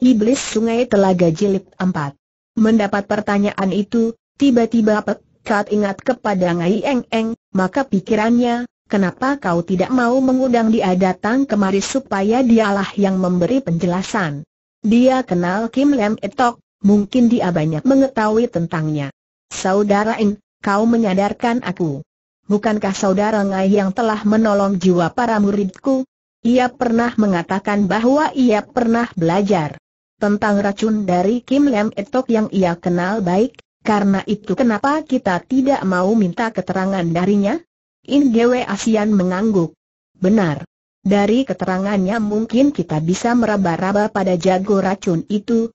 Iblis Sungai Telaga Jilid 4. Mendapat pertanyaan itu, tiba-tiba Pek ingat kepada Ngai Eng Eng, maka pikirannya, kenapa kau tidak mau mengundang dia datang kemari supaya dialah yang memberi penjelasan. Dia kenal Kim Lem Etok, mungkin dia banyak mengetahui tentangnya. Saudara Eng, kau menyadarkan aku. Bukankah saudara Ngai yang telah menolong jiwa para muridku? Ia pernah mengatakan bahwa ia pernah belajar tentang racun dari Kim Lem Etok yang ia kenal baik, karena itu kenapa kita tidak mau minta keterangan darinya? In Gwe Asian mengangguk. Benar. Dari keterangannya mungkin kita bisa meraba-raba pada jago racun itu,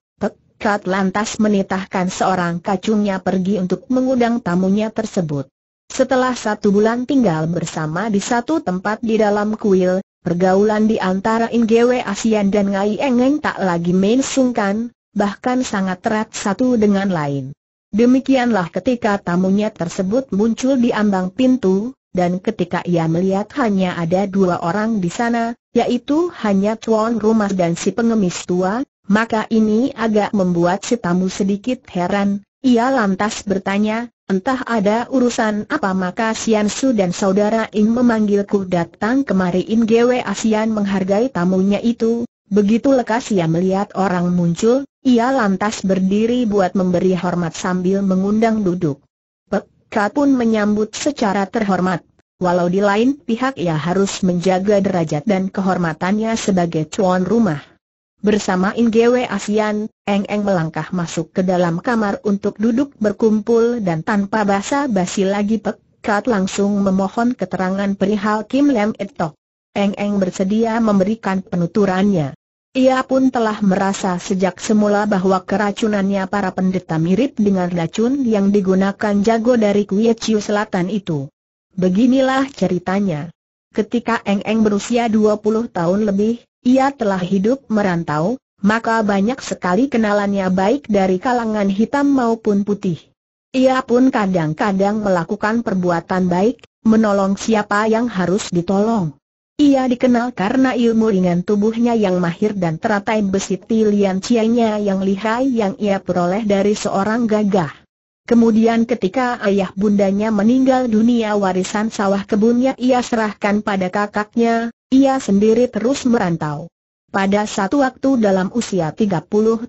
Kat lantas menitahkan seorang kacungnya pergi untuk mengundang tamunya tersebut. Setelah satu bulan tinggal bersama di satu tempat di dalam kuil, Pergaulan di antara Ingwe Asian dan Ngai Engeng tak lagi sungkan, bahkan sangat erat satu dengan lain. Demikianlah ketika tamunya tersebut muncul di ambang pintu, dan ketika ia melihat hanya ada dua orang di sana, yaitu hanya tuan rumah dan si pengemis tua, maka ini agak membuat si tamu sedikit heran, ia lantas bertanya, entah ada urusan apa maka Sian Su dan saudara In memanggilku datang kemari In Gwe Asian menghargai tamunya itu, begitu lekas ia melihat orang muncul, ia lantas berdiri buat memberi hormat sambil mengundang duduk. Pekka pun menyambut secara terhormat. Walau di lain pihak ia harus menjaga derajat dan kehormatannya sebagai cuan rumah. Bersama Ingwe Asian, Eng Eng melangkah masuk ke dalam kamar untuk duduk berkumpul dan tanpa basa-basi lagi Pek Kat langsung memohon keterangan perihal Kim Lem Etok. Eng Eng bersedia memberikan penuturannya. Ia pun telah merasa sejak semula bahwa keracunannya para pendeta mirip dengan racun yang digunakan jago dari Kuei Chiu Selatan itu. Beginilah ceritanya. Ketika Eng Eng berusia 20 tahun lebih, ia telah hidup merantau, maka banyak sekali kenalannya baik dari kalangan hitam maupun putih. Ia pun kadang-kadang melakukan perbuatan baik, menolong siapa yang harus ditolong. Ia dikenal karena ilmu ringan tubuhnya yang mahir dan teratai besi tilian cianya yang lihai yang ia peroleh dari seorang gagah. Kemudian ketika ayah bundanya meninggal dunia warisan sawah kebunnya ia serahkan pada kakaknya, ia sendiri terus merantau. Pada satu waktu dalam usia 30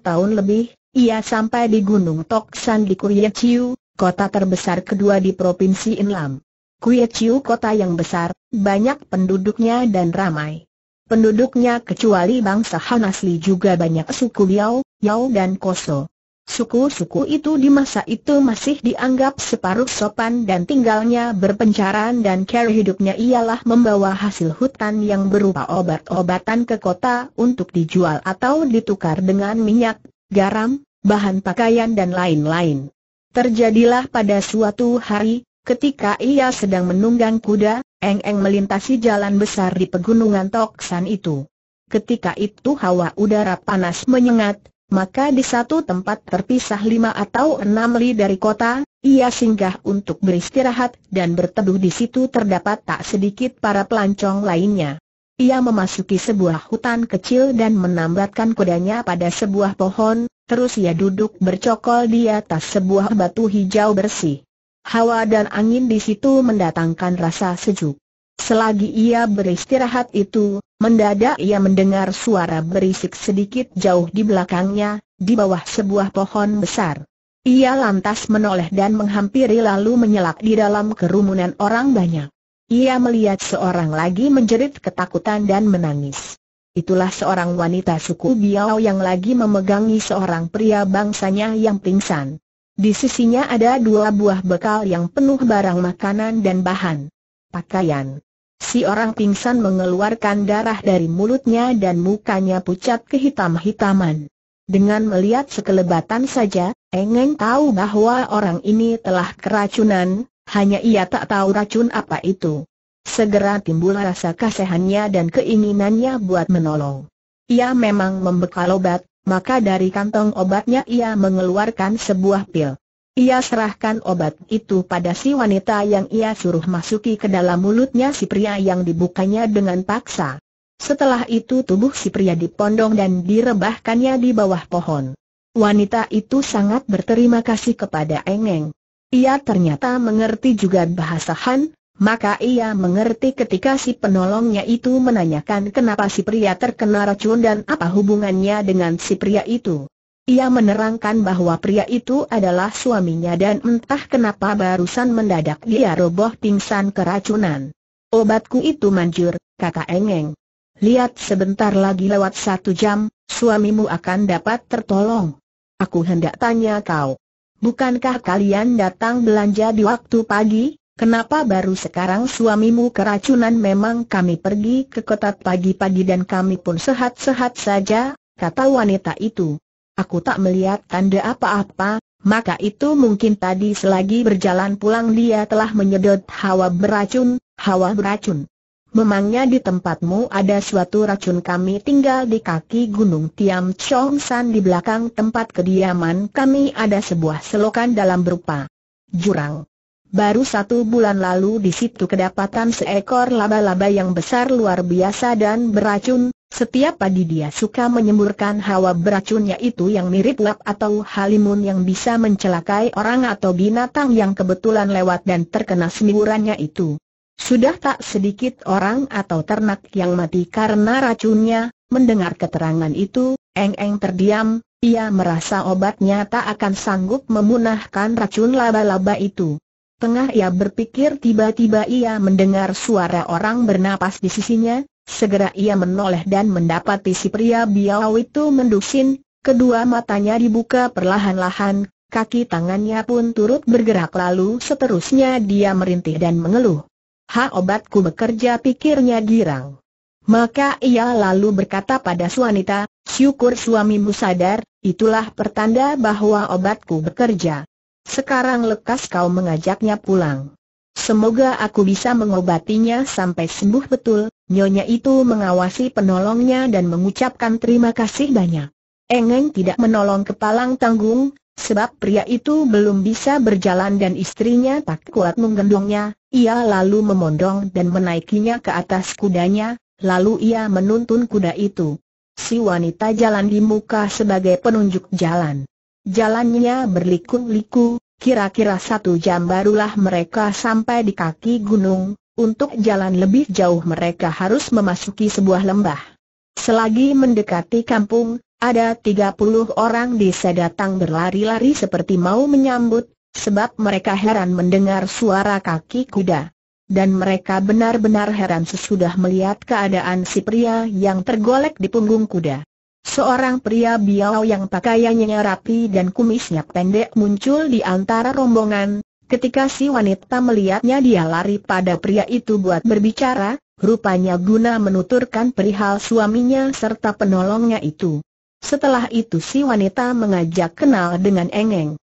tahun lebih, ia sampai di Gunung Toksan di Kuyechiu, kota terbesar kedua di Provinsi Inlam. Kuyechiu kota yang besar, banyak penduduknya dan ramai. Penduduknya kecuali bangsa Han asli juga banyak suku Liao, Yao dan Koso. Suku-suku itu di masa itu masih dianggap separuh sopan dan tinggalnya berpencaran dan cara hidupnya ialah membawa hasil hutan yang berupa obat-obatan ke kota untuk dijual atau ditukar dengan minyak, garam, bahan pakaian dan lain-lain. Terjadilah pada suatu hari, ketika ia sedang menunggang kuda, Eng-Eng melintasi jalan besar di pegunungan Toksan itu. Ketika itu hawa udara panas menyengat, maka di satu tempat terpisah lima atau enam li dari kota, ia singgah untuk beristirahat dan berteduh di situ terdapat tak sedikit para pelancong lainnya. Ia memasuki sebuah hutan kecil dan menambatkan kudanya pada sebuah pohon, terus ia duduk bercokol di atas sebuah batu hijau bersih. Hawa dan angin di situ mendatangkan rasa sejuk. Selagi ia beristirahat itu, Mendadak ia mendengar suara berisik sedikit jauh di belakangnya, di bawah sebuah pohon besar. Ia lantas menoleh dan menghampiri lalu menyelak di dalam kerumunan orang banyak. Ia melihat seorang lagi menjerit ketakutan dan menangis. Itulah seorang wanita suku Biao yang lagi memegangi seorang pria bangsanya yang pingsan. Di sisinya ada dua buah bekal yang penuh barang makanan dan bahan pakaian. Si orang pingsan mengeluarkan darah dari mulutnya dan mukanya pucat kehitam-hitaman. Dengan melihat sekelebatan saja, Engeng tahu bahwa orang ini telah keracunan, hanya ia tak tahu racun apa itu. Segera timbul rasa kasihannya dan keinginannya buat menolong. Ia memang membekal obat, maka dari kantong obatnya ia mengeluarkan sebuah pil. Ia serahkan obat itu pada si wanita yang ia suruh masuki ke dalam mulutnya si pria yang dibukanya dengan paksa. Setelah itu tubuh si pria dipondong dan direbahkannya di bawah pohon. Wanita itu sangat berterima kasih kepada Engeng. Ia ternyata mengerti juga bahasa Han, maka ia mengerti ketika si penolongnya itu menanyakan kenapa si pria terkena racun dan apa hubungannya dengan si pria itu. Ia menerangkan bahwa pria itu adalah suaminya dan entah kenapa barusan mendadak dia roboh pingsan keracunan. Obatku itu manjur, kata engeng. Lihat sebentar lagi lewat satu jam, suamimu akan dapat tertolong. Aku hendak tanya kau. Bukankah kalian datang belanja di waktu pagi? Kenapa baru sekarang suamimu keracunan memang kami pergi ke kota pagi-pagi dan kami pun sehat-sehat saja, kata wanita itu aku tak melihat tanda apa-apa, maka itu mungkin tadi selagi berjalan pulang dia telah menyedot hawa beracun, hawa beracun. Memangnya di tempatmu ada suatu racun kami tinggal di kaki gunung Tiam Chong San di belakang tempat kediaman kami ada sebuah selokan dalam berupa jurang. Baru satu bulan lalu di situ kedapatan seekor laba-laba yang besar luar biasa dan beracun, setiap pagi dia suka menyemburkan hawa beracunnya itu yang mirip lap atau halimun yang bisa mencelakai orang atau binatang yang kebetulan lewat dan terkena semburannya itu. Sudah tak sedikit orang atau ternak yang mati karena racunnya, mendengar keterangan itu, Eng-Eng terdiam, ia merasa obatnya tak akan sanggup memunahkan racun laba-laba itu. Tengah ia berpikir tiba-tiba ia mendengar suara orang bernapas di sisinya, Segera ia menoleh dan mendapati si pria biau itu mendusin, kedua matanya dibuka perlahan-lahan, kaki tangannya pun turut bergerak lalu seterusnya dia merintih dan mengeluh. Ha obatku bekerja pikirnya girang. Maka ia lalu berkata pada suanita, syukur suamimu sadar, itulah pertanda bahwa obatku bekerja. Sekarang lekas kau mengajaknya pulang. Semoga aku bisa mengobatinya sampai sembuh betul, nyonya itu mengawasi penolongnya dan mengucapkan terima kasih banyak. Engeng tidak menolong kepalang tanggung, sebab pria itu belum bisa berjalan dan istrinya tak kuat menggendongnya, ia lalu memondong dan menaikinya ke atas kudanya, lalu ia menuntun kuda itu. Si wanita jalan di muka sebagai penunjuk jalan. Jalannya berliku-liku, Kira-kira satu jam barulah mereka sampai di kaki gunung, untuk jalan lebih jauh mereka harus memasuki sebuah lembah. Selagi mendekati kampung, ada 30 orang desa datang berlari-lari seperti mau menyambut, sebab mereka heran mendengar suara kaki kuda. Dan mereka benar-benar heran sesudah melihat keadaan si pria yang tergolek di punggung kuda. Seorang pria biau yang pakaiannya rapi dan kumisnya pendek muncul di antara rombongan. Ketika si wanita melihatnya dia lari pada pria itu buat berbicara, rupanya guna menuturkan perihal suaminya serta penolongnya itu. Setelah itu si wanita mengajak kenal dengan Engeng.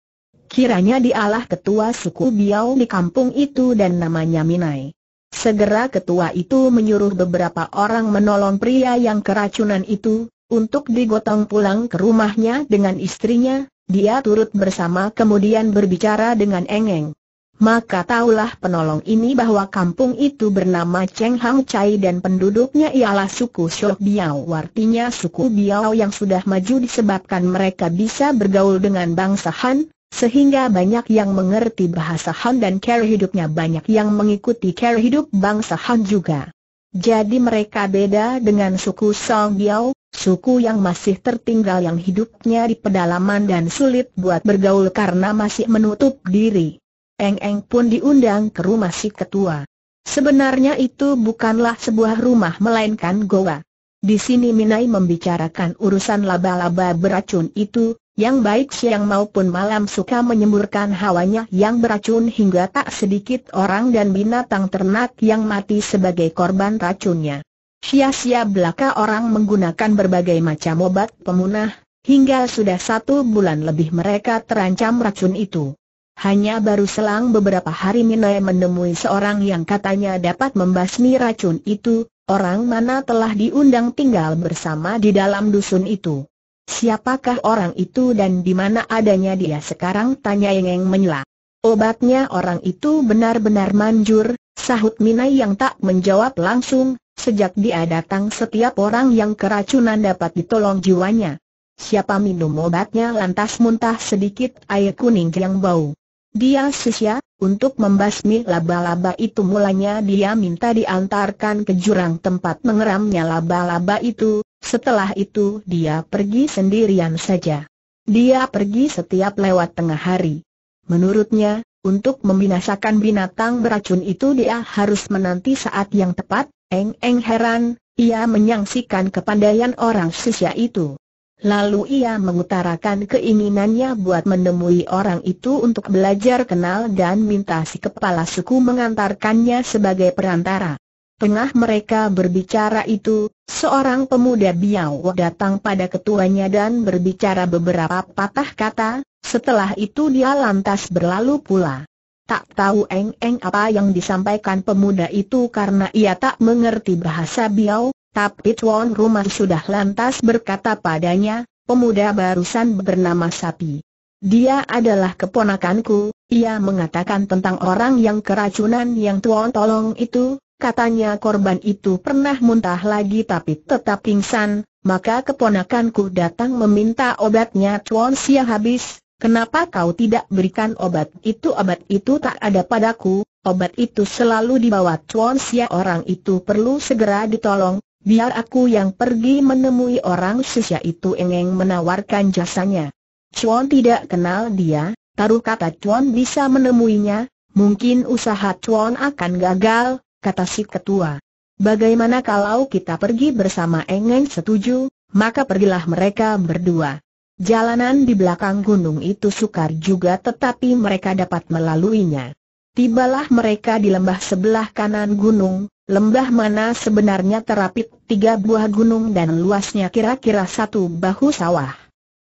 Kiranya dialah ketua suku Biau di kampung itu dan namanya Minai. Segera ketua itu menyuruh beberapa orang menolong pria yang keracunan itu, untuk digotong pulang ke rumahnya dengan istrinya, dia turut bersama kemudian berbicara dengan Engeng. Maka taulah penolong ini bahwa kampung itu bernama Cheng Hang Chai dan penduduknya ialah suku Shok Biao artinya suku Biao yang sudah maju disebabkan mereka bisa bergaul dengan bangsa Han, sehingga banyak yang mengerti bahasa Han dan cara hidupnya banyak yang mengikuti cara hidup bangsa Han juga. Jadi mereka beda dengan suku Song Biao, Suku yang masih tertinggal yang hidupnya di pedalaman dan sulit buat bergaul karena masih menutup diri. Eng-eng pun diundang ke rumah si ketua. Sebenarnya itu bukanlah sebuah rumah melainkan goa. Di sini Minai membicarakan urusan laba-laba beracun itu, yang baik siang maupun malam suka menyemburkan hawanya yang beracun hingga tak sedikit orang dan binatang ternak yang mati sebagai korban racunnya. Sia-sia belaka orang menggunakan berbagai macam obat pemunah, hingga sudah satu bulan lebih mereka terancam racun itu. Hanya baru selang beberapa hari Minai menemui seorang yang katanya dapat membasmi racun itu, orang mana telah diundang tinggal bersama di dalam dusun itu. Siapakah orang itu dan di mana adanya dia sekarang tanya Yengeng menyela. Obatnya orang itu benar-benar manjur, sahut Minai yang tak menjawab langsung, Sejak dia datang setiap orang yang keracunan dapat ditolong jiwanya. Siapa minum obatnya lantas muntah sedikit air kuning yang bau. Dia sisya, untuk membasmi laba-laba itu mulanya dia minta diantarkan ke jurang tempat mengeramnya laba-laba itu, setelah itu dia pergi sendirian saja. Dia pergi setiap lewat tengah hari. Menurutnya, untuk membinasakan binatang beracun itu dia harus menanti saat yang tepat, Eng-eng heran, ia menyaksikan kepandaian orang sisya itu. Lalu ia mengutarakan keinginannya buat menemui orang itu untuk belajar kenal dan minta si kepala suku mengantarkannya sebagai perantara. Tengah mereka berbicara itu, seorang pemuda Biao datang pada ketuanya dan berbicara beberapa patah kata, setelah itu dia lantas berlalu pula. Tak tahu eng-eng apa yang disampaikan pemuda itu karena ia tak mengerti bahasa Biao, tapi Tuan Rumah sudah lantas berkata padanya, pemuda barusan bernama Sapi. Dia adalah keponakanku, ia mengatakan tentang orang yang keracunan yang Tuan tolong itu, katanya korban itu pernah muntah lagi tapi tetap pingsan, maka keponakanku datang meminta obatnya Tuan sia habis, Kenapa kau tidak berikan obat itu? Obat itu tak ada padaku, obat itu selalu dibawa Chuan Xia orang itu perlu segera ditolong, biar aku yang pergi menemui orang sesia itu Engeng menawarkan jasanya. Chuan tidak kenal dia, taruh kata Chuan bisa menemuinya, mungkin usaha Chuan akan gagal, kata si ketua. Bagaimana kalau kita pergi bersama Engeng setuju, maka pergilah mereka berdua. Jalanan di belakang gunung itu sukar juga tetapi mereka dapat melaluinya. Tibalah mereka di lembah sebelah kanan gunung, lembah mana sebenarnya terapit tiga buah gunung dan luasnya kira-kira satu bahu sawah.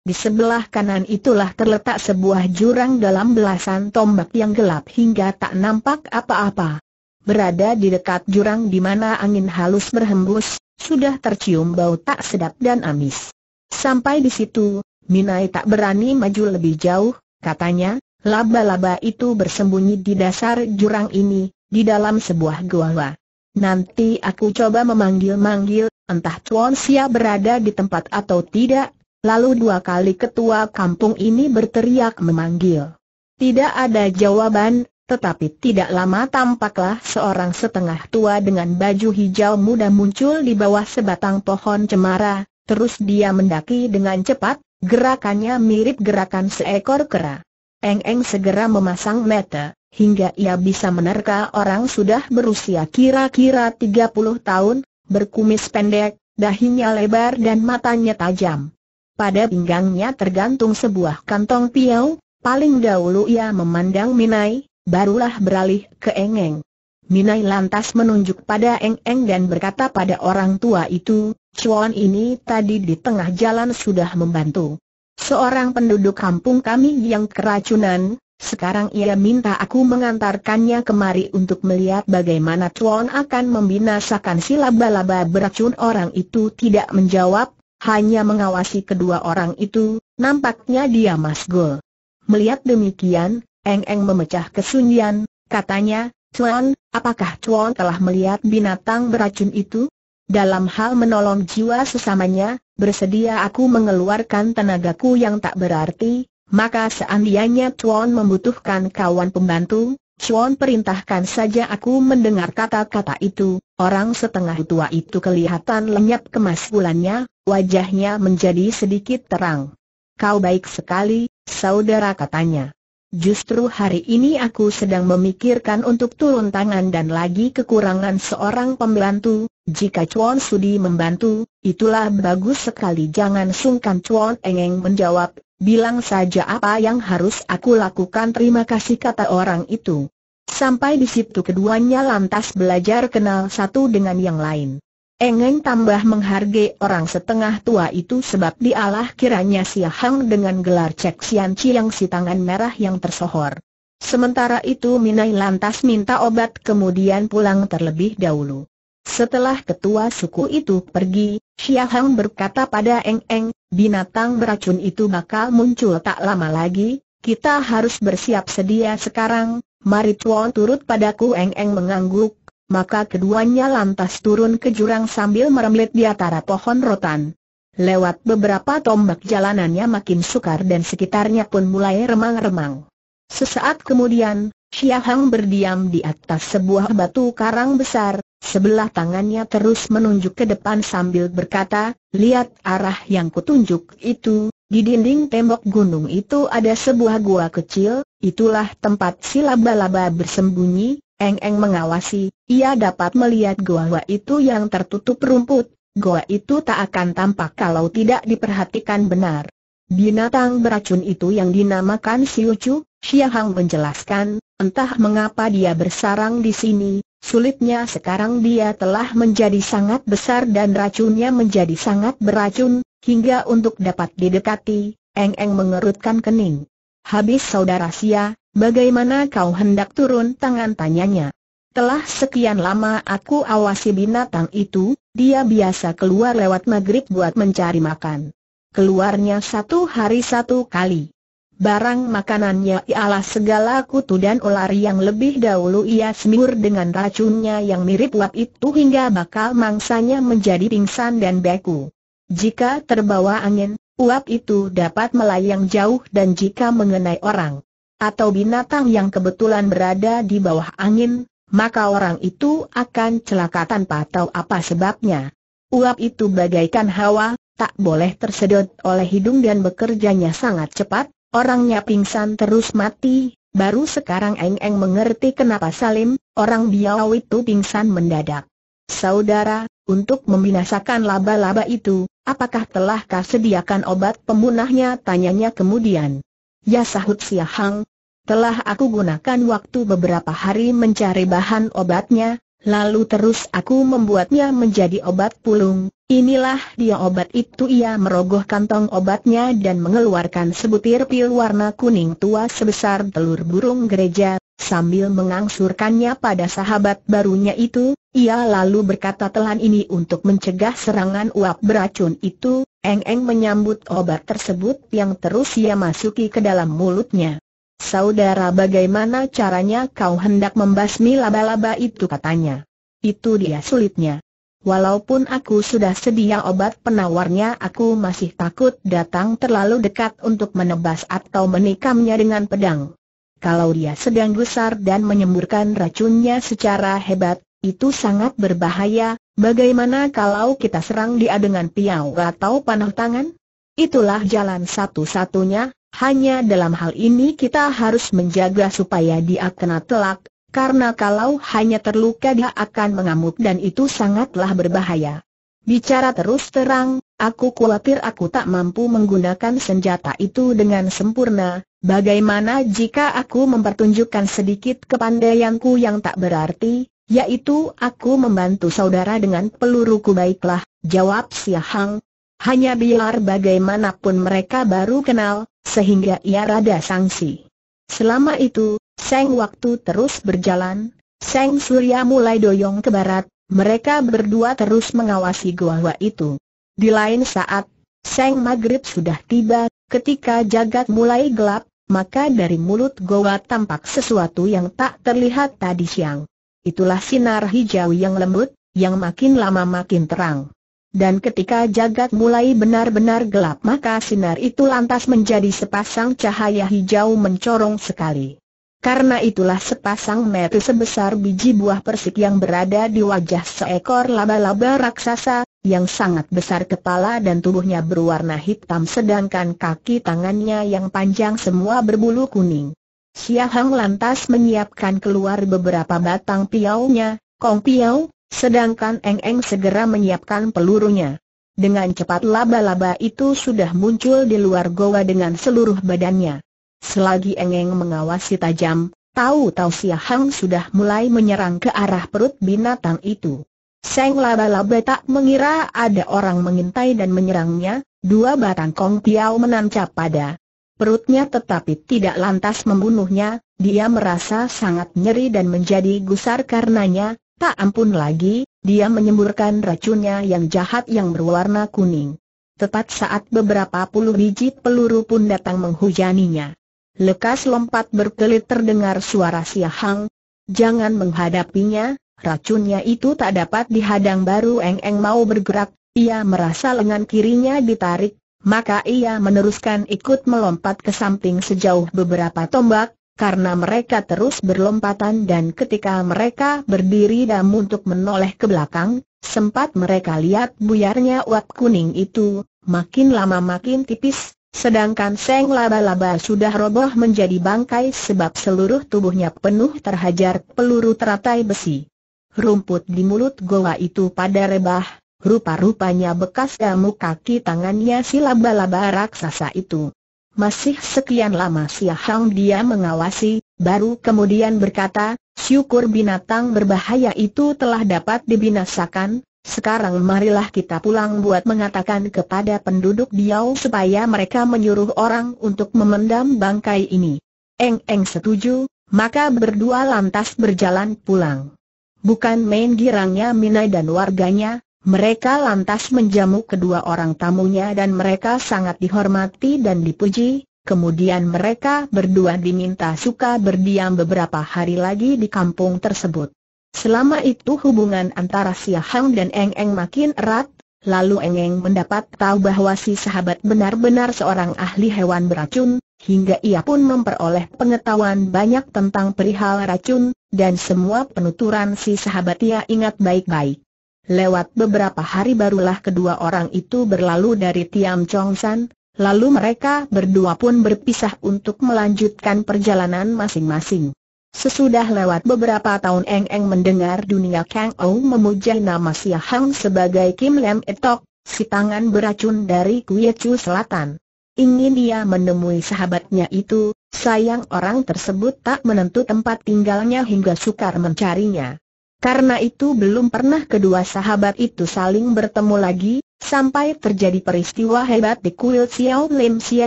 Di sebelah kanan itulah terletak sebuah jurang dalam belasan tombak yang gelap hingga tak nampak apa-apa. Berada di dekat jurang di mana angin halus berhembus, sudah tercium bau tak sedap dan amis. Sampai di situ, Minai tak berani maju lebih jauh, katanya, laba-laba itu bersembunyi di dasar jurang ini, di dalam sebuah gua. Nanti aku coba memanggil-manggil, entah Tuan Sia berada di tempat atau tidak, lalu dua kali ketua kampung ini berteriak memanggil. Tidak ada jawaban, tetapi tidak lama tampaklah seorang setengah tua dengan baju hijau muda muncul di bawah sebatang pohon cemara, terus dia mendaki dengan cepat, Gerakannya mirip gerakan seekor kera. Eng-eng segera memasang mata, hingga ia bisa menerka orang sudah berusia kira-kira 30 tahun, berkumis pendek, dahinya lebar dan matanya tajam. Pada pinggangnya tergantung sebuah kantong piau, paling dahulu ia memandang Minai, barulah beralih ke Eng-eng. Minai lantas menunjuk pada Eng-eng dan berkata pada orang tua itu, Cuan ini tadi di tengah jalan sudah membantu. Seorang penduduk kampung kami yang keracunan, sekarang ia minta aku mengantarkannya kemari untuk melihat bagaimana Cuan akan membinasakan si laba-laba beracun orang itu tidak menjawab, hanya mengawasi kedua orang itu, nampaknya dia masgul. Melihat demikian, Eng Eng memecah kesunyian, katanya, Cuan, apakah Cuan telah melihat binatang beracun itu? dalam hal menolong jiwa sesamanya, bersedia aku mengeluarkan tenagaku yang tak berarti, maka seandainya Chuan membutuhkan kawan pembantu, Chuan perintahkan saja aku mendengar kata-kata itu, orang setengah tua itu kelihatan lenyap kemas bulannya, wajahnya menjadi sedikit terang. Kau baik sekali, saudara katanya. Justru hari ini aku sedang memikirkan untuk turun tangan dan lagi kekurangan seorang pembantu, jika Chuan Sudi membantu, itulah bagus sekali jangan sungkan Chuan Engeng menjawab, bilang saja apa yang harus aku lakukan terima kasih kata orang itu. Sampai di situ keduanya lantas belajar kenal satu dengan yang lain. Engeng tambah menghargai orang setengah tua itu sebab dialah kiranya si Hang dengan gelar Cek Sian Chiang si tangan merah yang tersohor. Sementara itu Minai lantas minta obat kemudian pulang terlebih dahulu. Setelah ketua suku itu pergi, Xia Hang berkata pada Eng Eng, binatang beracun itu bakal muncul tak lama lagi, kita harus bersiap sedia sekarang, mari tuan turut padaku Eng Eng mengangguk, maka keduanya lantas turun ke jurang sambil meremlet di antara pohon rotan. Lewat beberapa tombak jalanannya makin sukar dan sekitarnya pun mulai remang-remang. Sesaat kemudian, Xia berdiam di atas sebuah batu karang besar, sebelah tangannya terus menunjuk ke depan sambil berkata, lihat arah yang kutunjuk itu, di dinding tembok gunung itu ada sebuah gua kecil, itulah tempat si laba-laba bersembunyi, Eng-eng mengawasi, ia dapat melihat goa itu yang tertutup rumput, goa itu tak akan tampak kalau tidak diperhatikan benar. Binatang beracun itu yang dinamakan siucu, Xiahang menjelaskan, entah mengapa dia bersarang di sini, sulitnya sekarang dia telah menjadi sangat besar dan racunnya menjadi sangat beracun, hingga untuk dapat didekati, Eng-eng mengerutkan kening. Habis saudara Sia, Bagaimana kau hendak turun tangan tanyanya? Telah sekian lama aku awasi binatang itu, dia biasa keluar lewat maghrib buat mencari makan. Keluarnya satu hari satu kali. Barang makanannya ialah segala kutu dan ular yang lebih dahulu ia semur dengan racunnya yang mirip uap itu hingga bakal mangsanya menjadi pingsan dan beku. Jika terbawa angin, uap itu dapat melayang jauh dan jika mengenai orang, atau binatang yang kebetulan berada di bawah angin, maka orang itu akan celaka tanpa tahu apa sebabnya. Uap itu bagaikan hawa, tak boleh tersedot oleh hidung dan bekerjanya sangat cepat, orangnya pingsan terus mati, baru sekarang Eng Eng mengerti kenapa Salim, orang biau itu pingsan mendadak. Saudara, untuk membinasakan laba-laba itu, apakah telahkah sediakan obat pemunahnya? Tanyanya kemudian. Ya sahut Siahang, telah aku gunakan waktu beberapa hari mencari bahan obatnya, lalu terus aku membuatnya menjadi obat pulung, inilah dia obat itu ia merogoh kantong obatnya dan mengeluarkan sebutir pil warna kuning tua sebesar telur burung gereja, Sambil mengangsurkannya pada sahabat barunya itu, ia lalu berkata telan ini untuk mencegah serangan uap beracun itu, Eng Eng menyambut obat tersebut yang terus ia masuki ke dalam mulutnya. Saudara bagaimana caranya kau hendak membasmi laba-laba itu katanya. Itu dia sulitnya. Walaupun aku sudah sedia obat penawarnya aku masih takut datang terlalu dekat untuk menebas atau menikamnya dengan pedang kalau dia sedang gusar dan menyemburkan racunnya secara hebat, itu sangat berbahaya, bagaimana kalau kita serang dia dengan piau atau panah tangan? Itulah jalan satu-satunya, hanya dalam hal ini kita harus menjaga supaya dia kena telak, karena kalau hanya terluka dia akan mengamuk dan itu sangatlah berbahaya. Bicara terus terang, aku khawatir aku tak mampu menggunakan senjata itu dengan sempurna, Bagaimana jika aku mempertunjukkan sedikit kepandaianku yang tak berarti, yaitu aku membantu saudara dengan peluruku baiklah, jawab Siahang. Hang. Hanya biar bagaimanapun mereka baru kenal, sehingga ia rada sangsi. Selama itu, Seng waktu terus berjalan, Seng Surya mulai doyong ke barat, mereka berdua terus mengawasi gua itu. Di lain saat, Seng Maghrib sudah tiba, ketika jagat mulai gelap, maka dari mulut goa tampak sesuatu yang tak terlihat tadi siang. Itulah sinar hijau yang lembut, yang makin lama makin terang. Dan ketika jagat mulai benar-benar gelap maka sinar itu lantas menjadi sepasang cahaya hijau mencorong sekali. Karena itulah sepasang mata sebesar biji buah persik yang berada di wajah seekor laba-laba raksasa, yang sangat besar kepala dan tubuhnya berwarna hitam sedangkan kaki tangannya yang panjang semua berbulu kuning. Xia lantas menyiapkan keluar beberapa batang piaunya, Kong Piau, sedangkan Eng Eng segera menyiapkan pelurunya. Dengan cepat laba-laba itu sudah muncul di luar goa dengan seluruh badannya. Selagi Eng Eng mengawasi tajam, tahu-tahu Xia sudah mulai menyerang ke arah perut binatang itu. Seng laba-laba tak mengira ada orang mengintai dan menyerangnya, dua batang Kong piau menancap pada perutnya tetapi tidak lantas membunuhnya, dia merasa sangat nyeri dan menjadi gusar karenanya, tak ampun lagi, dia menyemburkan racunnya yang jahat yang berwarna kuning. Tepat saat beberapa puluh biji peluru pun datang menghujaninya. Lekas lompat berkelit terdengar suara Siahang. Jangan menghadapinya, Racunnya itu tak dapat dihadang baru Eng Eng mau bergerak, ia merasa lengan kirinya ditarik, maka ia meneruskan ikut melompat ke samping sejauh beberapa tombak, karena mereka terus berlompatan dan ketika mereka berdiri dan untuk menoleh ke belakang, sempat mereka lihat buyarnya uap kuning itu, makin lama makin tipis, sedangkan seng laba-laba sudah roboh menjadi bangkai sebab seluruh tubuhnya penuh terhajar peluru teratai besi. Rumput di mulut goa itu pada rebah, rupa-rupanya bekas damu kaki tangannya si laba-laba raksasa itu. Masih sekian lama Sia dia mengawasi, baru kemudian berkata, syukur binatang berbahaya itu telah dapat dibinasakan, sekarang marilah kita pulang buat mengatakan kepada penduduk Diau supaya mereka menyuruh orang untuk memendam bangkai ini. Eng-eng setuju, maka berdua lantas berjalan pulang. Bukan main girangnya Minai dan warganya, mereka lantas menjamu kedua orang tamunya dan mereka sangat dihormati dan dipuji, kemudian mereka berdua diminta suka berdiam beberapa hari lagi di kampung tersebut. Selama itu hubungan antara Siahang dan Eng Eng makin erat, lalu Eng Eng mendapat tahu bahwa si sahabat benar-benar seorang ahli hewan beracun, hingga ia pun memperoleh pengetahuan banyak tentang perihal racun, dan semua penuturan si sahabat ia ingat baik-baik. Lewat beberapa hari barulah kedua orang itu berlalu dari Tiam Chong San, lalu mereka berdua pun berpisah untuk melanjutkan perjalanan masing-masing. Sesudah lewat beberapa tahun Eng Eng mendengar dunia Kang Ou memuja nama Sia Hang sebagai Kim Lem Etok, si tangan beracun dari Kue Selatan ingin dia menemui sahabatnya itu, sayang orang tersebut tak menentu tempat tinggalnya hingga sukar mencarinya. Karena itu belum pernah kedua sahabat itu saling bertemu lagi, sampai terjadi peristiwa hebat di kuil Xiao Lim Xia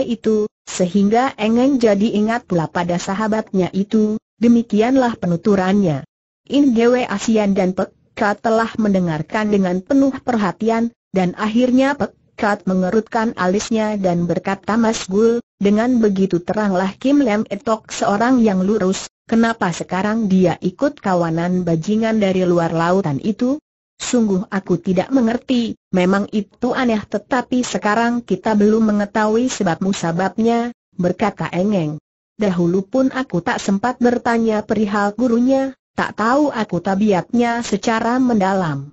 itu, sehingga Engeng jadi ingat pula pada sahabatnya itu, demikianlah penuturannya. In Gwe Asian dan Pek Ka telah mendengarkan dengan penuh perhatian, dan akhirnya Pek Kat mengerutkan alisnya dan berkata Mas Gul, dengan begitu teranglah Kim Lem Etok seorang yang lurus, kenapa sekarang dia ikut kawanan bajingan dari luar lautan itu? Sungguh aku tidak mengerti, memang itu aneh tetapi sekarang kita belum mengetahui sebab-musababnya, berkata Engeng. Dahulu pun aku tak sempat bertanya perihal gurunya, tak tahu aku tabiatnya secara mendalam.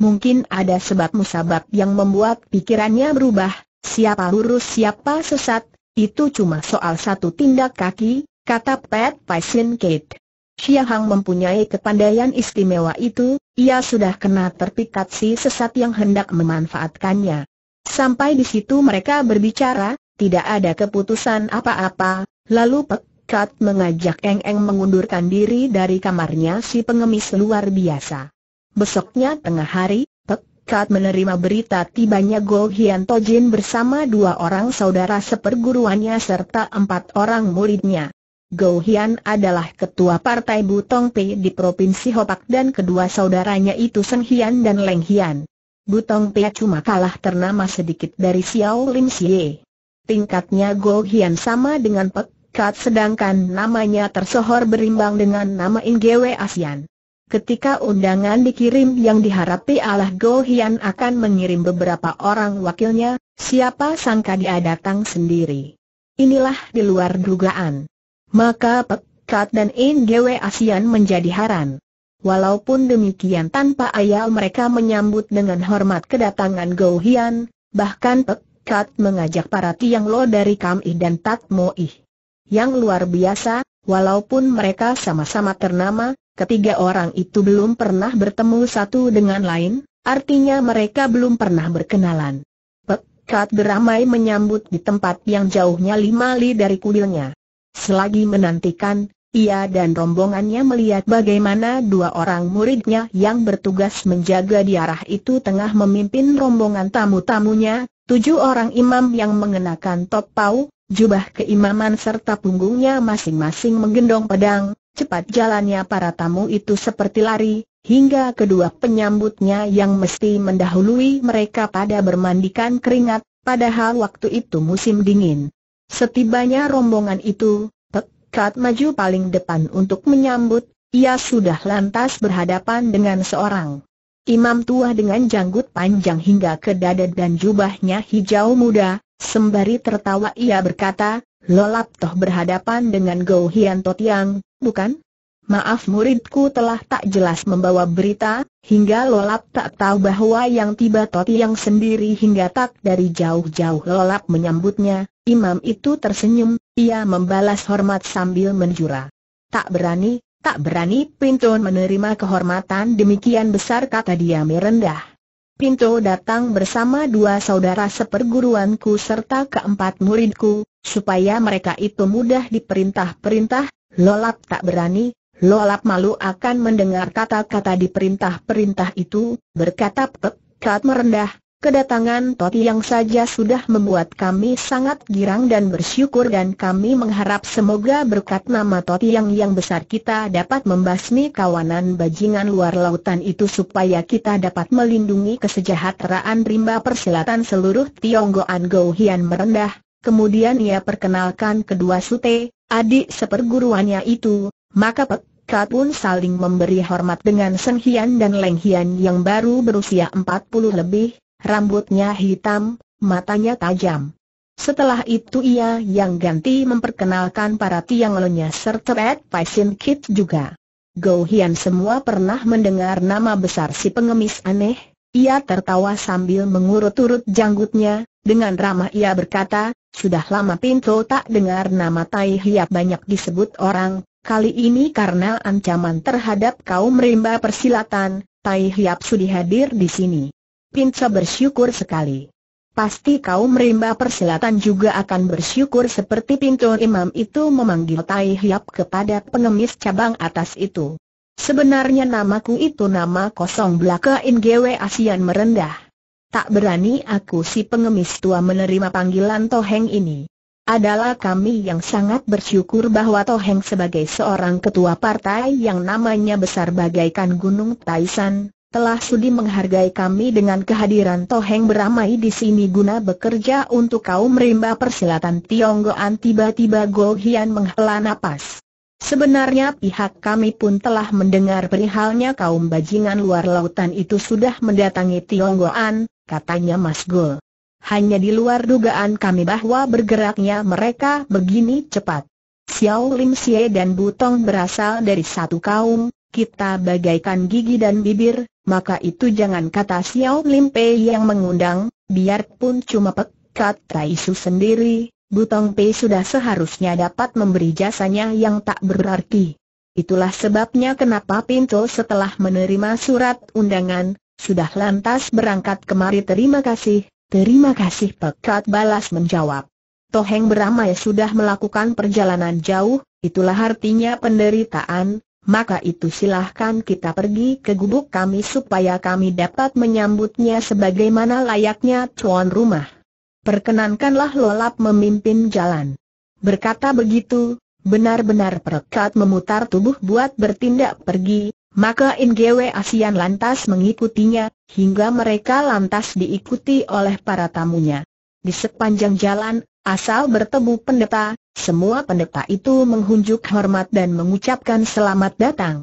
Mungkin ada sebab musabab yang membuat pikirannya berubah, siapa lurus siapa sesat, itu cuma soal satu tindak kaki, kata Pat Paisin Kate. Xia mempunyai kepandaian istimewa itu, ia sudah kena terpikat si sesat yang hendak memanfaatkannya. Sampai di situ mereka berbicara, tidak ada keputusan apa-apa, lalu Pat Kat mengajak Eng Eng mengundurkan diri dari kamarnya si pengemis luar biasa. Besoknya tengah hari, Pek menerima berita tibanya Go Hian Tojin bersama dua orang saudara seperguruannya serta empat orang muridnya. Go Hian adalah ketua partai Butong Pei di Provinsi Hopak dan kedua saudaranya itu Seng Hian dan Leng Hian. Butong Pei cuma kalah ternama sedikit dari Xiao Lim Xie. Tingkatnya Go Hian sama dengan Pek sedangkan namanya tersohor berimbang dengan nama Ingwe Asian. Ketika undangan dikirim yang diharapi Allah Go Hian akan mengirim beberapa orang wakilnya, siapa sangka dia datang sendiri. Inilah di luar dugaan. Maka Pekat dan NGW ASEAN menjadi haran. Walaupun demikian tanpa ayal mereka menyambut dengan hormat kedatangan Go Hian, bahkan Pekat mengajak para Tiang Lo dari Kamih dan Tak Moih. Yang luar biasa, walaupun mereka sama-sama ternama, Ketiga orang itu belum pernah bertemu satu dengan lain, artinya mereka belum pernah berkenalan. Pekat beramai menyambut di tempat yang jauhnya lima li dari kuilnya. Selagi menantikan, ia dan rombongannya melihat bagaimana dua orang muridnya yang bertugas menjaga diarah itu tengah memimpin rombongan tamu-tamunya, tujuh orang imam yang mengenakan top pau, jubah keimaman serta punggungnya masing-masing menggendong pedang, Cepat jalannya para tamu itu seperti lari, hingga kedua penyambutnya yang mesti mendahului mereka pada bermandikan keringat, padahal waktu itu musim dingin. Setibanya rombongan itu, Kat maju paling depan untuk menyambut, ia sudah lantas berhadapan dengan seorang imam tua dengan janggut panjang hingga ke dada dan jubahnya hijau muda, sembari tertawa ia berkata, Lolap Toh berhadapan dengan Go Hian Yang, bukan? Maaf muridku telah tak jelas membawa berita, hingga Lolap tak tahu bahwa yang tiba Yang sendiri hingga tak dari jauh-jauh Lolap menyambutnya, imam itu tersenyum, ia membalas hormat sambil menjura. Tak berani, tak berani Pinto menerima kehormatan demikian besar kata dia merendah. Pinto datang bersama dua saudara seperguruanku serta keempat muridku, Supaya mereka itu mudah diperintah-perintah, Lolap tak berani, Lolap malu akan mendengar kata-kata diperintah-perintah itu, berkata Pep, merendah, kedatangan Toti yang saja sudah membuat kami sangat girang dan bersyukur dan kami mengharap semoga berkat nama Toti yang yang besar kita dapat membasmi kawanan bajingan luar lautan itu supaya kita dapat melindungi kesejahteraan rimba persilatan seluruh Tionggoan Gohian merendah, kemudian ia perkenalkan kedua sute, adik seperguruannya itu, maka Pek mereka pun saling memberi hormat dengan Seng Hian dan Leng Hian yang baru berusia 40 lebih, rambutnya hitam, matanya tajam. Setelah itu ia yang ganti memperkenalkan para tiang lonya serta Ed Pai Kit juga. Go Hian semua pernah mendengar nama besar si pengemis aneh, ia tertawa sambil mengurut-urut janggutnya, dengan ramah ia berkata, sudah lama Pinto tak dengar nama Tai Hiap banyak disebut orang, kali ini karena ancaman terhadap kaum rimba persilatan, Tai Hiap sudi hadir di sini. Pinto bersyukur sekali. Pasti kaum rimba persilatan juga akan bersyukur seperti Pinto Imam itu memanggil Tai Hiap kepada pengemis cabang atas itu. Sebenarnya namaku itu nama kosong belaka Ingewe Asian merendah. Tak berani aku si pengemis tua menerima panggilan Toheng ini. Adalah kami yang sangat bersyukur bahwa Toheng sebagai seorang ketua partai yang namanya besar bagaikan Gunung Taisan, telah sudi menghargai kami dengan kehadiran Toheng beramai di sini guna bekerja untuk kaum rimba persilatan Tionggoan tiba-tiba Go Hian menghela napas. Sebenarnya pihak kami pun telah mendengar perihalnya kaum bajingan luar lautan itu sudah mendatangi Tionggoan, katanya Mas Gul. Hanya di luar dugaan kami bahwa bergeraknya mereka begini cepat. Xiao Lim Xie dan Butong berasal dari satu kaum, kita bagaikan gigi dan bibir, maka itu jangan kata Xiao Lim Pei yang mengundang, biarpun cuma pekat Taisu sendiri, Butong Pei sudah seharusnya dapat memberi jasanya yang tak berarti. Itulah sebabnya kenapa Pinto setelah menerima surat undangan, sudah lantas berangkat kemari terima kasih, terima kasih pekat balas menjawab. Toheng beramai sudah melakukan perjalanan jauh, itulah artinya penderitaan, maka itu silahkan kita pergi ke gubuk kami supaya kami dapat menyambutnya sebagaimana layaknya tuan rumah. Perkenankanlah lolap memimpin jalan. Berkata begitu, benar-benar pekat memutar tubuh buat bertindak pergi, maka Ingwe Asian lantas mengikutinya, hingga mereka lantas diikuti oleh para tamunya. Di sepanjang jalan, asal bertemu pendeta, semua pendeta itu menghunjuk hormat dan mengucapkan selamat datang.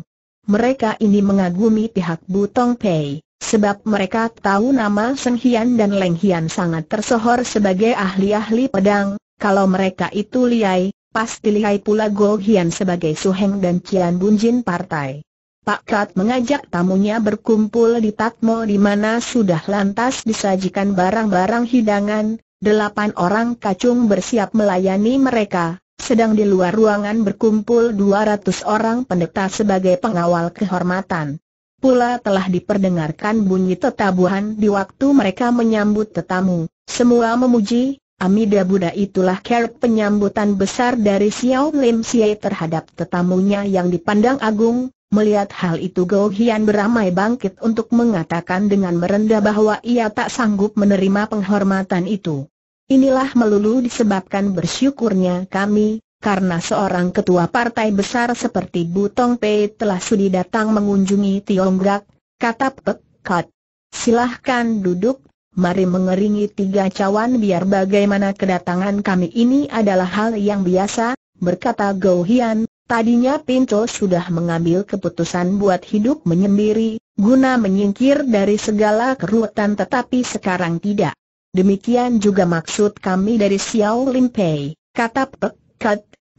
Mereka ini mengagumi pihak Butong Pei, sebab mereka tahu nama Seng Hian dan Leng Hian sangat tersohor sebagai ahli-ahli pedang, kalau mereka itu liai, pasti liai pula Go Hian sebagai Suheng dan Cian Bunjin partai. Pak Kat mengajak tamunya berkumpul di Tatmo di mana sudah lantas disajikan barang-barang hidangan, delapan orang kacung bersiap melayani mereka, sedang di luar ruangan berkumpul dua ratus orang pendeta sebagai pengawal kehormatan. Pula telah diperdengarkan bunyi tetabuhan di waktu mereka menyambut tetamu, semua memuji, Amida Buddha itulah kerap penyambutan besar dari Xiao Lim Xie terhadap tetamunya yang dipandang agung, Melihat hal itu Go Hian beramai bangkit untuk mengatakan dengan merendah bahwa ia tak sanggup menerima penghormatan itu. Inilah melulu disebabkan bersyukurnya kami, karena seorang ketua partai besar seperti Butong Pei telah sudi datang mengunjungi Tiongkok, kata Pek Kat. Silahkan duduk, mari mengeringi tiga cawan biar bagaimana kedatangan kami ini adalah hal yang biasa, berkata Go Hian, Tadinya Pinto sudah mengambil keputusan buat hidup menyendiri, guna menyingkir dari segala kerutan tetapi sekarang tidak. Demikian juga maksud kami dari Xiao Lim Pei, kata Pek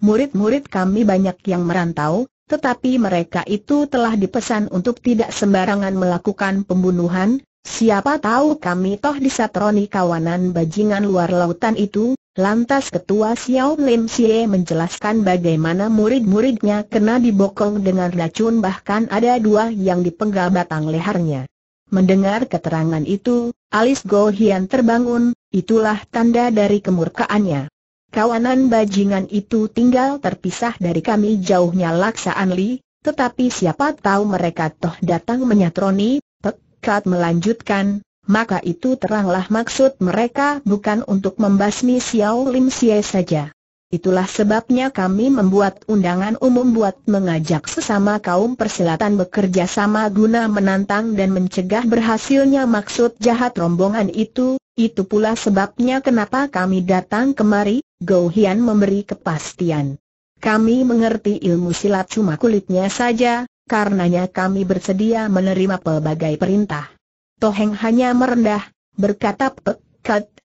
murid-murid kami banyak yang merantau, tetapi mereka itu telah dipesan untuk tidak sembarangan melakukan pembunuhan, siapa tahu kami toh disatroni kawanan bajingan luar lautan itu, Lantas ketua Xiao Lim Xie menjelaskan bagaimana murid-muridnya kena dibokong dengan racun bahkan ada dua yang dipenggal batang lehernya. Mendengar keterangan itu, alis Go Hian terbangun, itulah tanda dari kemurkaannya. Kawanan bajingan itu tinggal terpisah dari kami jauhnya Laksanli, Anli, tetapi siapa tahu mereka toh datang menyatroni, Pekat melanjutkan, maka itu teranglah maksud mereka bukan untuk membasmi Xiao Lim Xie saja. Itulah sebabnya kami membuat undangan umum buat mengajak sesama kaum persilatan bekerja sama guna menantang dan mencegah berhasilnya maksud jahat rombongan itu, itu pula sebabnya kenapa kami datang kemari, Gou Hian memberi kepastian. Kami mengerti ilmu silat cuma kulitnya saja, karenanya kami bersedia menerima pelbagai perintah. Toheng hanya merendah, berkata Pek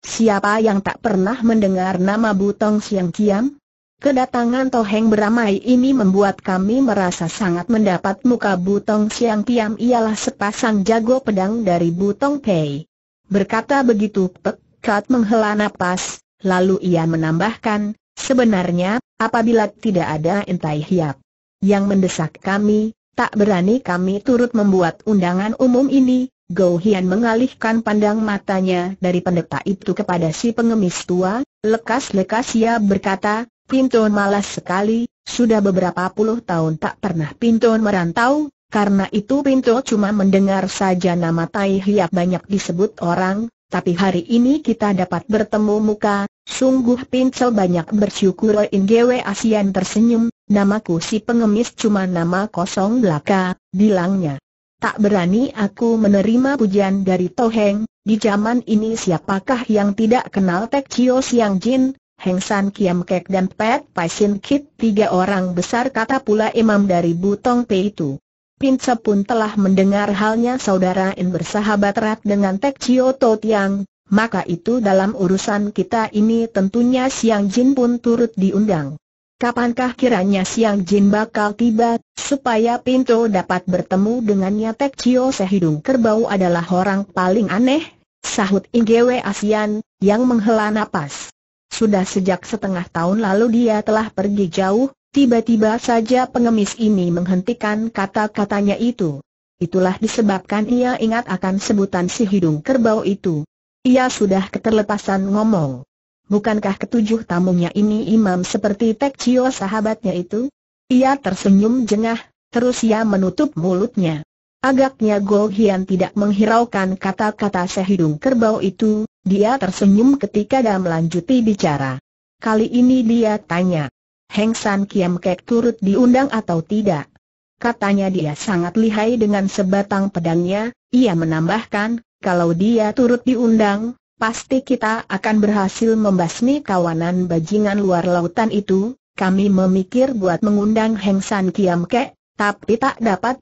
siapa yang tak pernah mendengar nama Butong Siang Kiam? Kedatangan Toheng beramai ini membuat kami merasa sangat mendapat muka Butong Siang Kiam ialah sepasang jago pedang dari Butong Pei. Berkata begitu Pek Kat menghela nafas, lalu ia menambahkan, sebenarnya, apabila tidak ada entai hiap yang mendesak kami, tak berani kami turut membuat undangan umum ini, Go Hian mengalihkan pandang matanya dari pendeta itu kepada si pengemis tua, lekas-lekas ia berkata, Pintun malas sekali, sudah beberapa puluh tahun tak pernah Pintun merantau, karena itu Pinto cuma mendengar saja nama Tai Hiap banyak disebut orang, tapi hari ini kita dapat bertemu muka, sungguh Pintun banyak bersyukur Ingwe Asian tersenyum, namaku si pengemis cuma nama kosong belaka, bilangnya. Tak berani aku menerima pujian dari Toheng, di zaman ini siapakah yang tidak kenal Tek Chio Siang Jin, Heng San Kiam Kek dan Pet Pai Sin Kit, tiga orang besar kata pula imam dari Butong Pei itu. Se pun telah mendengar halnya saudara In bersahabat erat dengan Tek Chio To Tiang, maka itu dalam urusan kita ini tentunya Siang Jin pun turut diundang. Kapankah kiranya siang Jin bakal tiba, supaya Pinto dapat bertemu dengannya Tek Chio Sehidung Kerbau adalah orang paling aneh, sahut Ingewe Asian, yang menghela napas. Sudah sejak setengah tahun lalu dia telah pergi jauh, tiba-tiba saja pengemis ini menghentikan kata-katanya itu. Itulah disebabkan ia ingat akan sebutan si hidung kerbau itu. Ia sudah keterlepasan ngomong bukankah ketujuh tamunya ini imam seperti Tek Cio sahabatnya itu? Ia tersenyum jengah, terus ia menutup mulutnya. Agaknya Go Hian tidak menghiraukan kata-kata sehidung kerbau itu, dia tersenyum ketika dia melanjuti bicara. Kali ini dia tanya, Heng San Kiam Kek turut diundang atau tidak? Katanya dia sangat lihai dengan sebatang pedangnya, ia menambahkan, kalau dia turut diundang, Pasti kita akan berhasil membasmi kawanan bajingan luar lautan itu, kami memikir buat mengundang Heng San Kiam Ke, tapi tak dapat,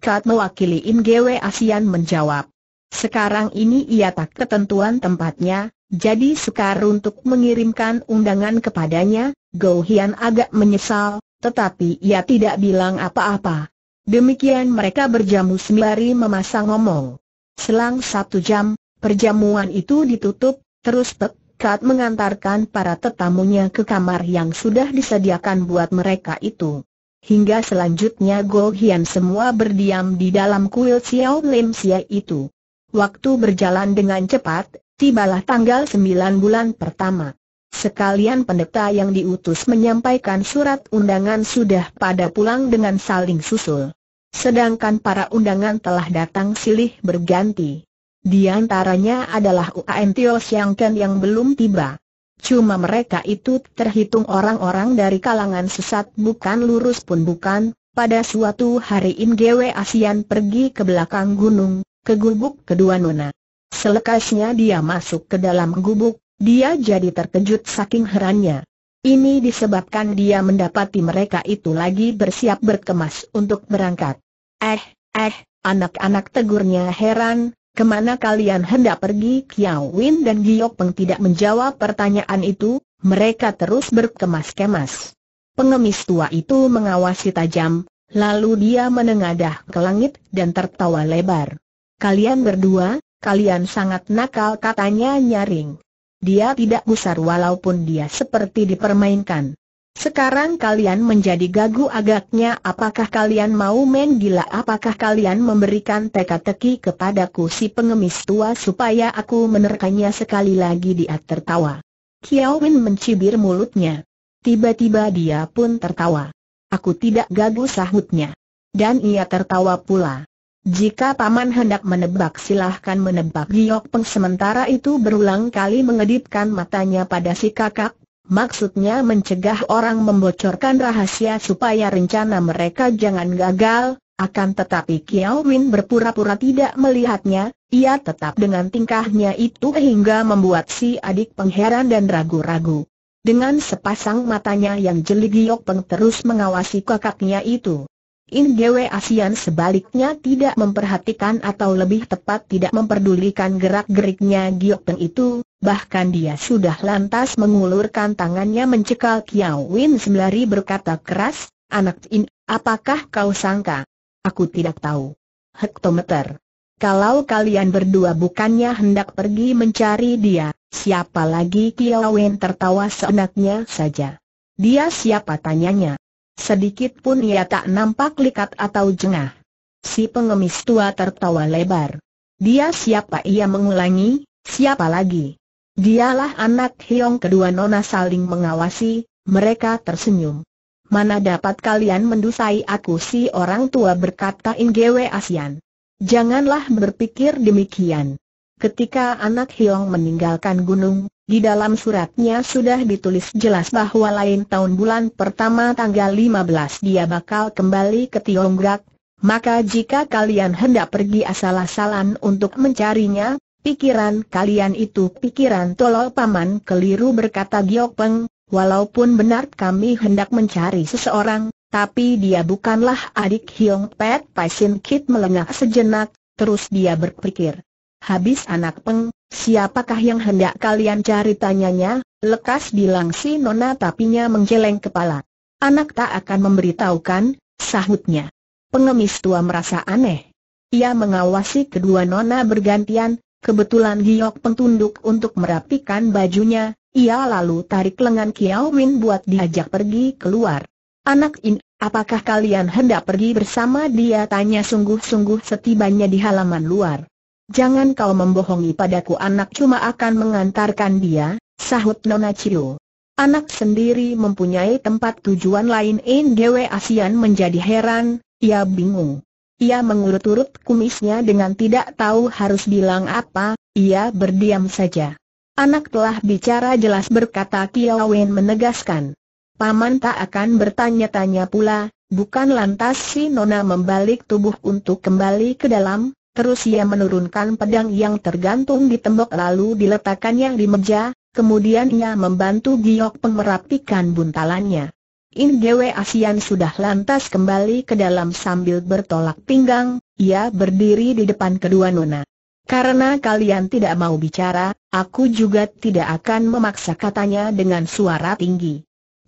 Kat mewakili Gwe Asian menjawab. Sekarang ini ia tak ketentuan tempatnya, jadi sukar untuk mengirimkan undangan kepadanya, Go Hian agak menyesal, tetapi ia tidak bilang apa-apa. Demikian mereka berjamu sembari memasang ngomong. Selang satu jam, Perjamuan itu ditutup, terus Pek Kat mengantarkan para tetamunya ke kamar yang sudah disediakan buat mereka itu. Hingga selanjutnya Go Hian semua berdiam di dalam kuil Xiao Lim Xia itu. Waktu berjalan dengan cepat, tibalah tanggal 9 bulan pertama. Sekalian pendeta yang diutus menyampaikan surat undangan sudah pada pulang dengan saling susul. Sedangkan para undangan telah datang silih berganti. Di antaranya adalah UAN Tio Ken yang belum tiba. Cuma mereka itu terhitung orang-orang dari kalangan sesat bukan lurus pun bukan, pada suatu hari In Gwe Asian pergi ke belakang gunung, ke gubuk kedua nona. Selekasnya dia masuk ke dalam gubuk, dia jadi terkejut saking herannya. Ini disebabkan dia mendapati mereka itu lagi bersiap berkemas untuk berangkat. Eh, eh, anak-anak tegurnya heran, Kemana kalian hendak pergi? Kiao Win dan Giok Peng tidak menjawab pertanyaan itu, mereka terus berkemas-kemas. Pengemis tua itu mengawasi tajam, lalu dia menengadah ke langit dan tertawa lebar. Kalian berdua, kalian sangat nakal katanya nyaring. Dia tidak gusar walaupun dia seperti dipermainkan. Sekarang kalian menjadi gagu agaknya apakah kalian mau main gila apakah kalian memberikan teka-teki kepadaku si pengemis tua supaya aku menerkanya sekali lagi dia tertawa. Kiawin mencibir mulutnya. Tiba-tiba dia pun tertawa. Aku tidak gagu sahutnya. Dan ia tertawa pula. Jika paman hendak menebak silahkan menebak Giok Peng sementara itu berulang kali mengedipkan matanya pada si kakak, maksudnya mencegah orang membocorkan rahasia supaya rencana mereka jangan gagal, akan tetapi Kiao Win berpura-pura tidak melihatnya, ia tetap dengan tingkahnya itu hingga membuat si adik pengheran dan ragu-ragu. Dengan sepasang matanya yang jeli Giok Peng terus mengawasi kakaknya itu. In gwe Asian sebaliknya tidak memperhatikan atau lebih tepat tidak memperdulikan gerak-geriknya Giok Peng itu, bahkan dia sudah lantas mengulurkan tangannya mencekal Kiao Win sembari berkata keras, Anak In, apakah kau sangka? Aku tidak tahu. Hektometer. Kalau kalian berdua bukannya hendak pergi mencari dia, siapa lagi Kiao Win tertawa seenaknya saja. Dia siapa tanyanya? Sedikit pun ia tak nampak likat atau jengah. Si pengemis tua tertawa lebar. Dia siapa ia mengulangi, siapa lagi? Dialah anak Hiong kedua nona saling mengawasi, mereka tersenyum. Mana dapat kalian mendusai aku si orang tua berkata ingewe Asian. Janganlah berpikir demikian. Ketika anak Hiong meninggalkan gunung, di dalam suratnya sudah ditulis jelas bahwa lain tahun bulan pertama tanggal 15 dia bakal kembali ke Tiongkok. Maka jika kalian hendak pergi asal-asalan untuk mencarinya, pikiran kalian itu pikiran tolol paman keliru berkata Giok Peng, walaupun benar kami hendak mencari seseorang, tapi dia bukanlah adik Hiong Pet Pai Sin Kit melengah sejenak, terus dia berpikir habis anak peng, siapakah yang hendak kalian cari tanyanya, lekas bilang si nona tapinya menggeleng kepala. Anak tak akan memberitahukan, sahutnya. Pengemis tua merasa aneh. Ia mengawasi kedua nona bergantian, kebetulan Giok pentunduk untuk merapikan bajunya, ia lalu tarik lengan Kiao Win buat diajak pergi keluar. Anak in, apakah kalian hendak pergi bersama dia tanya sungguh-sungguh setibanya di halaman luar. Jangan kau membohongi padaku anak cuma akan mengantarkan dia, sahut Nona Chiu. Anak sendiri mempunyai tempat tujuan lain Ndwe Asian menjadi heran, ia bingung. Ia mengurut-urut kumisnya dengan tidak tahu harus bilang apa, ia berdiam saja. Anak telah bicara jelas berkata Wen menegaskan. Paman tak akan bertanya-tanya pula, bukan lantas si Nona membalik tubuh untuk kembali ke dalam, Terus ia menurunkan pedang yang tergantung di tembok lalu diletakkannya di meja, kemudian ia membantu Giok Peng merapikan buntalannya. In Gwe Asian sudah lantas kembali ke dalam sambil bertolak pinggang, ia berdiri di depan kedua nona. Karena kalian tidak mau bicara, aku juga tidak akan memaksa katanya dengan suara tinggi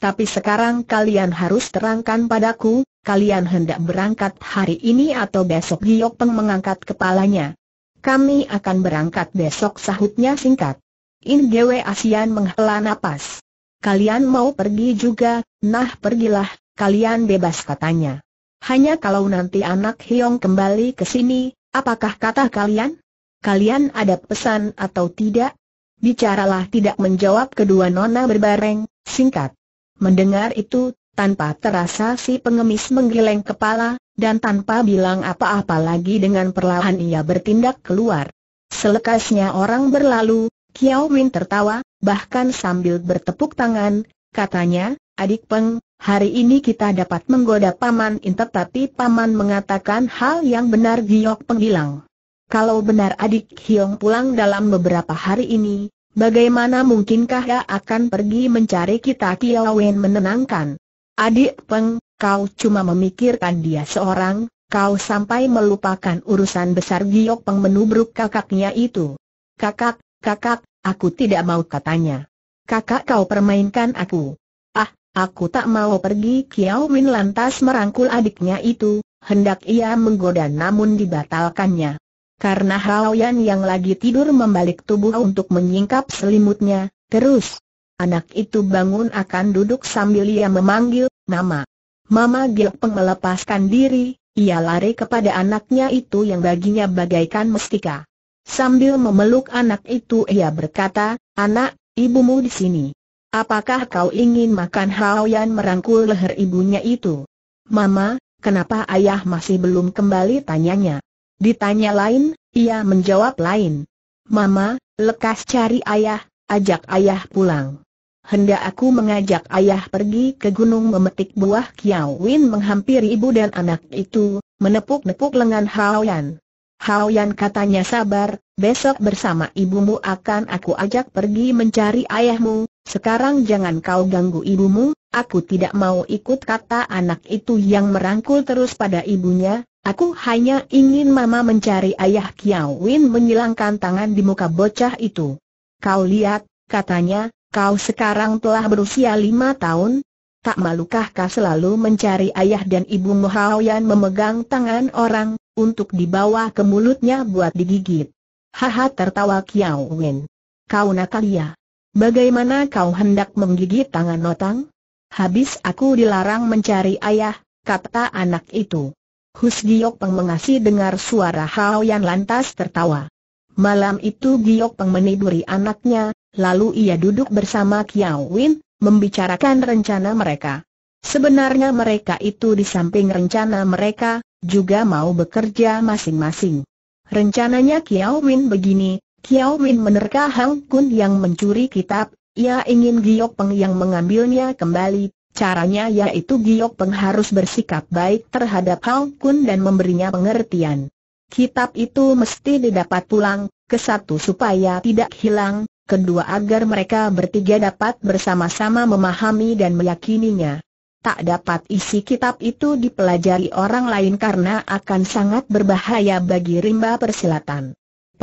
tapi sekarang kalian harus terangkan padaku, kalian hendak berangkat hari ini atau besok Giyok Peng mengangkat kepalanya. Kami akan berangkat besok sahutnya singkat. In Gwe Asian menghela napas. Kalian mau pergi juga, nah pergilah, kalian bebas katanya. Hanya kalau nanti anak Hiong kembali ke sini, apakah kata kalian? Kalian ada pesan atau tidak? Bicaralah tidak menjawab kedua nona berbareng, singkat. Mendengar itu, tanpa terasa si pengemis menggeleng kepala, dan tanpa bilang apa-apa lagi dengan perlahan ia bertindak keluar. Selekasnya orang berlalu, Kiao Win tertawa, bahkan sambil bertepuk tangan, katanya, adik Peng, hari ini kita dapat menggoda Paman In tetapi Paman mengatakan hal yang benar Giok Peng bilang. Kalau benar adik Hiong pulang dalam beberapa hari ini, Bagaimana mungkinkah dia akan pergi mencari kita Kiao Wen menenangkan? Adik Peng, kau cuma memikirkan dia seorang, kau sampai melupakan urusan besar Giok Peng menubruk kakaknya itu. Kakak, kakak, aku tidak mau katanya. Kakak kau permainkan aku. Ah, aku tak mau pergi Kiao Wen lantas merangkul adiknya itu, hendak ia menggoda namun dibatalkannya. Karena Hao yang lagi tidur membalik tubuh untuk menyingkap selimutnya, terus anak itu bangun akan duduk sambil ia memanggil, nama. Mama Giokpeng melepaskan diri, ia lari kepada anaknya itu yang baginya bagaikan mestika. Sambil memeluk anak itu ia berkata, anak, ibumu di sini. Apakah kau ingin makan Hao merangkul leher ibunya itu? Mama, kenapa ayah masih belum kembali tanyanya? Ditanya lain, ia menjawab lain. Mama, lekas cari ayah, ajak ayah pulang. Hendak aku mengajak ayah pergi ke gunung memetik buah kiau. Win menghampiri ibu dan anak itu, menepuk-nepuk lengan Hao Yan. katanya sabar, besok bersama ibumu akan aku ajak pergi mencari ayahmu, sekarang jangan kau ganggu ibumu, aku tidak mau ikut kata anak itu yang merangkul terus pada ibunya, Aku hanya ingin mama mencari ayah Kiao Win menyilangkan tangan di muka bocah itu. Kau lihat, katanya, kau sekarang telah berusia lima tahun. Tak malukah kau selalu mencari ayah dan ibu Mohaoyan memegang tangan orang, untuk dibawa ke mulutnya buat digigit. Haha tertawa Kiao Win. Kau Natalia. Bagaimana kau hendak menggigit tangan notang? Habis aku dilarang mencari ayah, kata anak itu. Hus Giok Peng mengasih dengar suara Hao Yan lantas tertawa. Malam itu Giok Peng meniduri anaknya, lalu ia duduk bersama Kiao Win, membicarakan rencana mereka. Sebenarnya mereka itu di samping rencana mereka, juga mau bekerja masing-masing. Rencananya Kiao Win begini, Kiao Win menerka Hang Kun yang mencuri kitab, ia ingin Giok Peng yang mengambilnya kembali, Caranya yaitu Giok Peng harus bersikap baik terhadap Hao Kun dan memberinya pengertian. Kitab itu mesti didapat pulang, ke satu supaya tidak hilang, kedua agar mereka bertiga dapat bersama-sama memahami dan meyakininya. Tak dapat isi kitab itu dipelajari orang lain karena akan sangat berbahaya bagi rimba persilatan.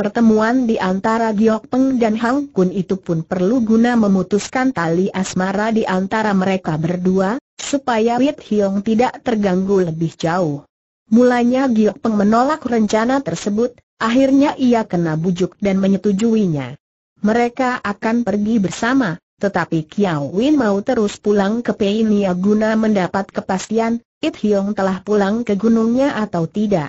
Pertemuan di antara Giok Peng dan Hang Kun itu pun perlu guna memutuskan tali asmara di antara mereka berdua, supaya Wit Hiong tidak terganggu lebih jauh. Mulanya Giok Peng menolak rencana tersebut, akhirnya ia kena bujuk dan menyetujuinya. Mereka akan pergi bersama, tetapi Kiao Win mau terus pulang ke Peinia guna mendapat kepastian, It Hiong telah pulang ke gunungnya atau tidak.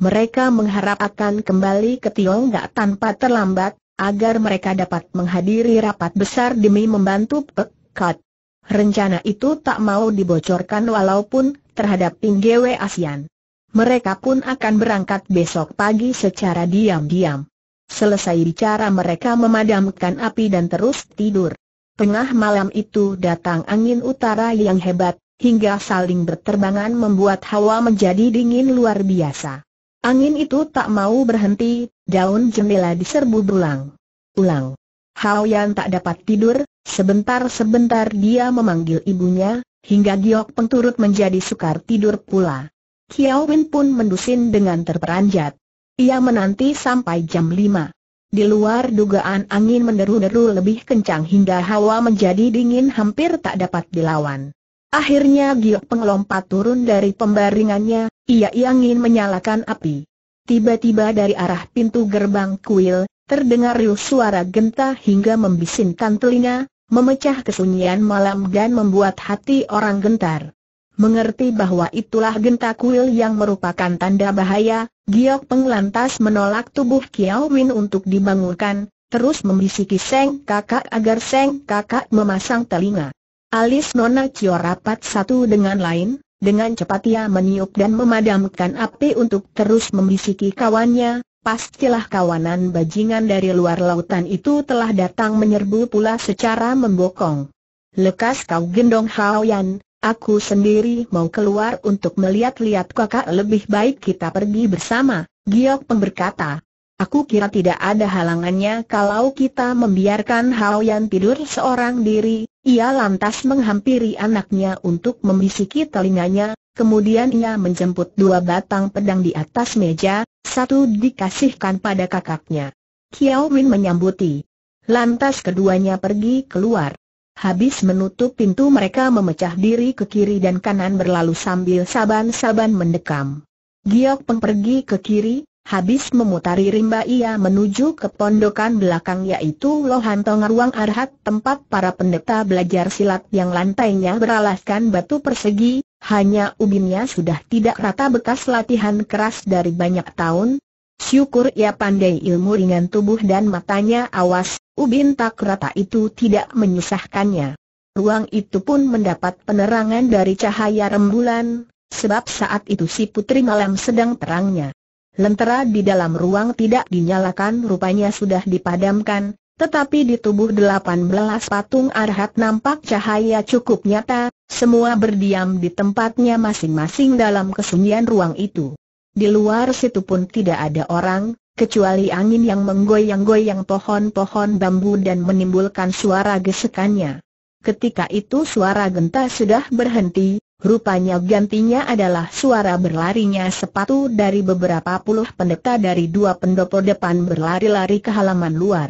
Mereka mengharap akan kembali ke Tiongga tanpa terlambat, agar mereka dapat menghadiri rapat besar demi membantu Pekat. Rencana itu tak mau dibocorkan walaupun terhadap Pinggewe ASEAN. Mereka pun akan berangkat besok pagi secara diam-diam. Selesai bicara mereka memadamkan api dan terus tidur. Tengah malam itu datang angin utara yang hebat, hingga saling berterbangan membuat hawa menjadi dingin luar biasa. Angin itu tak mau berhenti, daun jendela diserbu berulang. Ulang. Hao Yan tak dapat tidur, sebentar-sebentar dia memanggil ibunya, hingga giok Peng menjadi sukar tidur pula. Kiao Win pun mendusin dengan terperanjat. Ia menanti sampai jam lima. Di luar dugaan angin menderu-deru lebih kencang hingga hawa menjadi dingin hampir tak dapat dilawan. Akhirnya Giok Peng turun dari pembaringannya, ia ingin menyalakan api. Tiba-tiba dari arah pintu gerbang kuil, terdengar riuh suara genta hingga membisinkan telinga, memecah kesunyian malam dan membuat hati orang gentar. Mengerti bahwa itulah genta kuil yang merupakan tanda bahaya, Giok Peng lantas menolak tubuh Kiao Win untuk dibangunkan, terus membisiki Seng kakak agar Seng kakak memasang telinga. Alis Nona Cio rapat satu dengan lain, dengan cepat ia meniup dan memadamkan api untuk terus membisiki kawannya, pastilah kawanan bajingan dari luar lautan itu telah datang menyerbu pula secara membokong. Lekas kau gendong Yan, aku sendiri mau keluar untuk melihat-lihat kakak lebih baik kita pergi bersama, Giok pemberkata. Aku kira tidak ada halangannya kalau kita membiarkan Hao Yan tidur seorang diri. Ia lantas menghampiri anaknya untuk membisiki telinganya, kemudian ia menjemput dua batang pedang di atas meja, satu dikasihkan pada kakaknya. Kiao Win menyambuti. Lantas keduanya pergi keluar. Habis menutup pintu mereka memecah diri ke kiri dan kanan berlalu sambil saban-saban mendekam. Giok Peng pergi ke kiri, Habis memutari rimba ia menuju ke pondokan belakang yaitu Lohantong Ruang Arhat tempat para pendeta belajar silat yang lantainya beralaskan batu persegi, hanya ubinnya sudah tidak rata bekas latihan keras dari banyak tahun. Syukur ia pandai ilmu ringan tubuh dan matanya awas, ubin tak rata itu tidak menyusahkannya. Ruang itu pun mendapat penerangan dari cahaya rembulan, sebab saat itu si putri malam sedang terangnya. Lentera di dalam ruang tidak dinyalakan rupanya sudah dipadamkan, tetapi di tubuh delapan belas patung arhat nampak cahaya cukup nyata, semua berdiam di tempatnya masing-masing dalam kesunyian ruang itu. Di luar situ pun tidak ada orang, kecuali angin yang menggoyang-goyang pohon-pohon bambu dan menimbulkan suara gesekannya. Ketika itu suara genta sudah berhenti, Rupanya gantinya adalah suara berlarinya sepatu dari beberapa puluh pendeta dari dua pendopo depan berlari-lari ke halaman luar.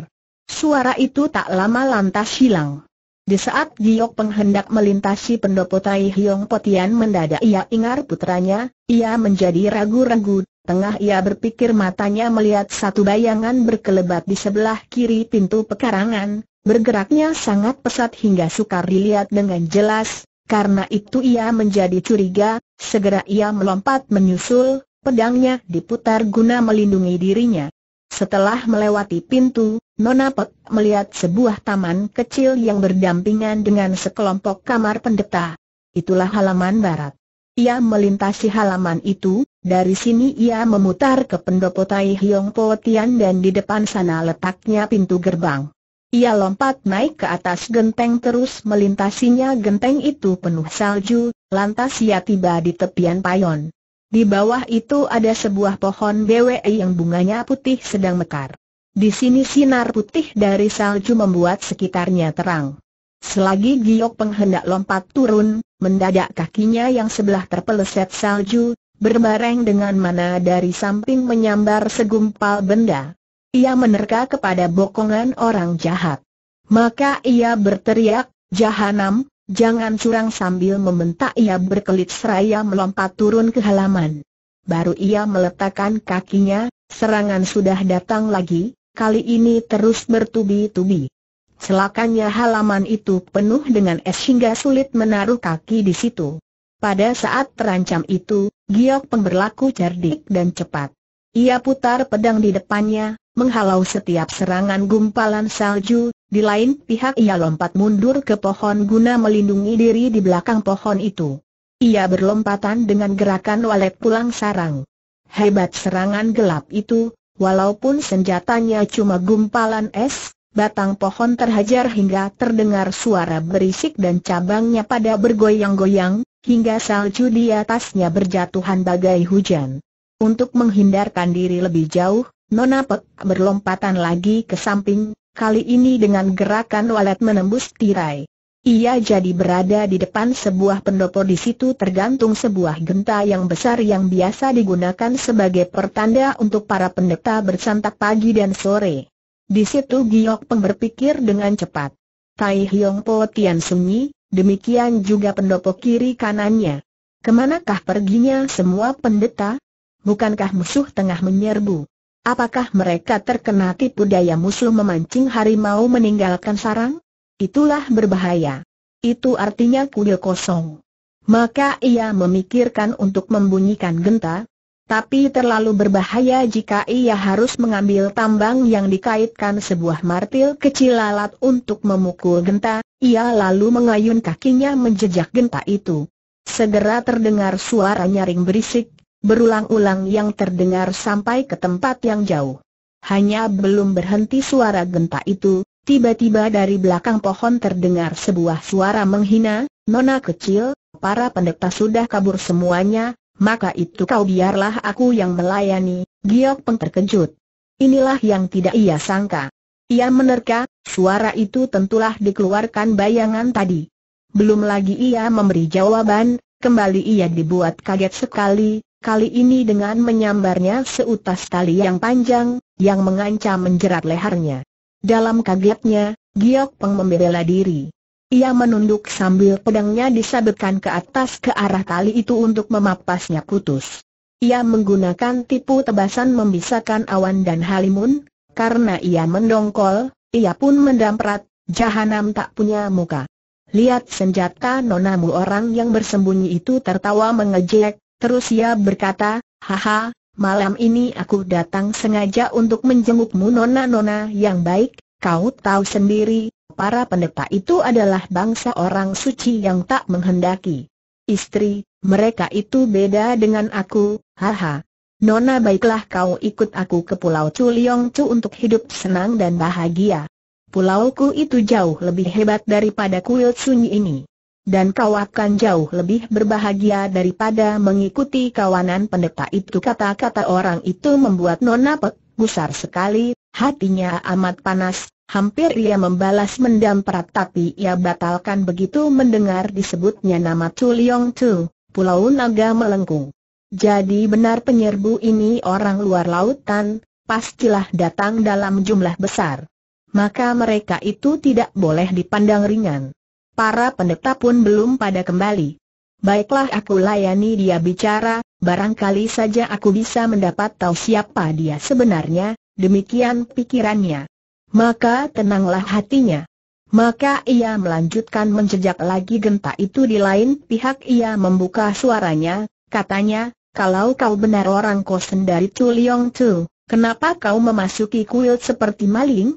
Suara itu tak lama lantas hilang. Di saat Giok penghendak melintasi pendopo Tai Hiong Potian mendadak ia ingar putranya, ia menjadi ragu-ragu, tengah ia berpikir matanya melihat satu bayangan berkelebat di sebelah kiri pintu pekarangan, bergeraknya sangat pesat hingga sukar dilihat dengan jelas, karena itu ia menjadi curiga, segera ia melompat menyusul, pedangnya diputar guna melindungi dirinya. Setelah melewati pintu, Nona Pek melihat sebuah taman kecil yang berdampingan dengan sekelompok kamar pendeta. Itulah halaman barat. Ia melintasi halaman itu, dari sini ia memutar ke pendopo Tai Hiong Po Tian dan di depan sana letaknya pintu gerbang. Ia lompat naik ke atas genteng terus melintasinya genteng itu penuh salju, lantas ia tiba di tepian payon. Di bawah itu ada sebuah pohon BWE yang bunganya putih sedang mekar. Di sini sinar putih dari salju membuat sekitarnya terang. Selagi Giok penghendak lompat turun, mendadak kakinya yang sebelah terpeleset salju, berbareng dengan mana dari samping menyambar segumpal benda. Ia menerka kepada bokongan orang jahat. Maka ia berteriak, Jahanam, jangan curang sambil membentak ia berkelit seraya melompat turun ke halaman. Baru ia meletakkan kakinya, serangan sudah datang lagi, kali ini terus bertubi-tubi. Selakannya halaman itu penuh dengan es hingga sulit menaruh kaki di situ. Pada saat terancam itu, Giok pemberlaku cerdik dan cepat. Ia putar pedang di depannya, menghalau setiap serangan gumpalan salju, di lain pihak ia lompat mundur ke pohon guna melindungi diri di belakang pohon itu. Ia berlompatan dengan gerakan walet pulang sarang. Hebat serangan gelap itu, walaupun senjatanya cuma gumpalan es, batang pohon terhajar hingga terdengar suara berisik dan cabangnya pada bergoyang-goyang, hingga salju di atasnya berjatuhan bagai hujan. Untuk menghindarkan diri lebih jauh, Nona Pek berlompatan lagi ke samping, kali ini dengan gerakan walet menembus tirai. Ia jadi berada di depan sebuah pendopo di situ tergantung sebuah genta yang besar yang biasa digunakan sebagai pertanda untuk para pendeta bersantak pagi dan sore. Di situ Giok Peng berpikir dengan cepat. Tai Hyong Po Tian Sunyi, demikian juga pendopo kiri kanannya. Kemanakah perginya semua pendeta? Bukankah musuh tengah menyerbu? Apakah mereka terkena tipu daya musuh memancing harimau meninggalkan sarang? Itulah berbahaya. Itu artinya kuil kosong. Maka ia memikirkan untuk membunyikan genta, tapi terlalu berbahaya jika ia harus mengambil tambang yang dikaitkan sebuah martil kecil alat untuk memukul genta, ia lalu mengayun kakinya menjejak genta itu. Segera terdengar suara nyaring berisik, berulang-ulang yang terdengar sampai ke tempat yang jauh. Hanya belum berhenti suara genta itu, tiba-tiba dari belakang pohon terdengar sebuah suara menghina, Nona kecil, para pendeta sudah kabur semuanya, maka itu kau biarlah aku yang melayani, Giok Peng terkejut. Inilah yang tidak ia sangka. Ia menerka, suara itu tentulah dikeluarkan bayangan tadi. Belum lagi ia memberi jawaban, kembali ia dibuat kaget sekali, kali ini dengan menyambarnya seutas tali yang panjang, yang mengancam menjerat lehernya. Dalam kagetnya, Giok Peng membela diri. Ia menunduk sambil pedangnya disabetkan ke atas ke arah tali itu untuk memapasnya putus. Ia menggunakan tipu tebasan membisakan awan dan halimun, karena ia mendongkol, ia pun mendamprat, jahanam tak punya muka. Lihat senjata nonamu orang yang bersembunyi itu tertawa mengejek, Terus ia berkata, haha, malam ini aku datang sengaja untuk menjengukmu nona-nona yang baik, kau tahu sendiri, para pendeta itu adalah bangsa orang suci yang tak menghendaki. Istri, mereka itu beda dengan aku, haha. Nona baiklah kau ikut aku ke Pulau Culiong Cu untuk hidup senang dan bahagia. Pulauku itu jauh lebih hebat daripada kuil sunyi ini dan kau akan jauh lebih berbahagia daripada mengikuti kawanan pendeta itu kata-kata orang itu membuat Nona Pek gusar sekali, hatinya amat panas, hampir ia membalas mendam perat tapi ia batalkan begitu mendengar disebutnya nama Chu Leong Chu, Pulau Naga Melengkung. Jadi benar penyerbu ini orang luar lautan, pastilah datang dalam jumlah besar. Maka mereka itu tidak boleh dipandang ringan para pendeta pun belum pada kembali. Baiklah aku layani dia bicara, barangkali saja aku bisa mendapat tahu siapa dia sebenarnya, demikian pikirannya. Maka tenanglah hatinya. Maka ia melanjutkan menjejak lagi genta itu di lain pihak ia membuka suaranya, katanya, kalau kau benar orang kosen dari Tu Leong Tu, kenapa kau memasuki kuil seperti maling?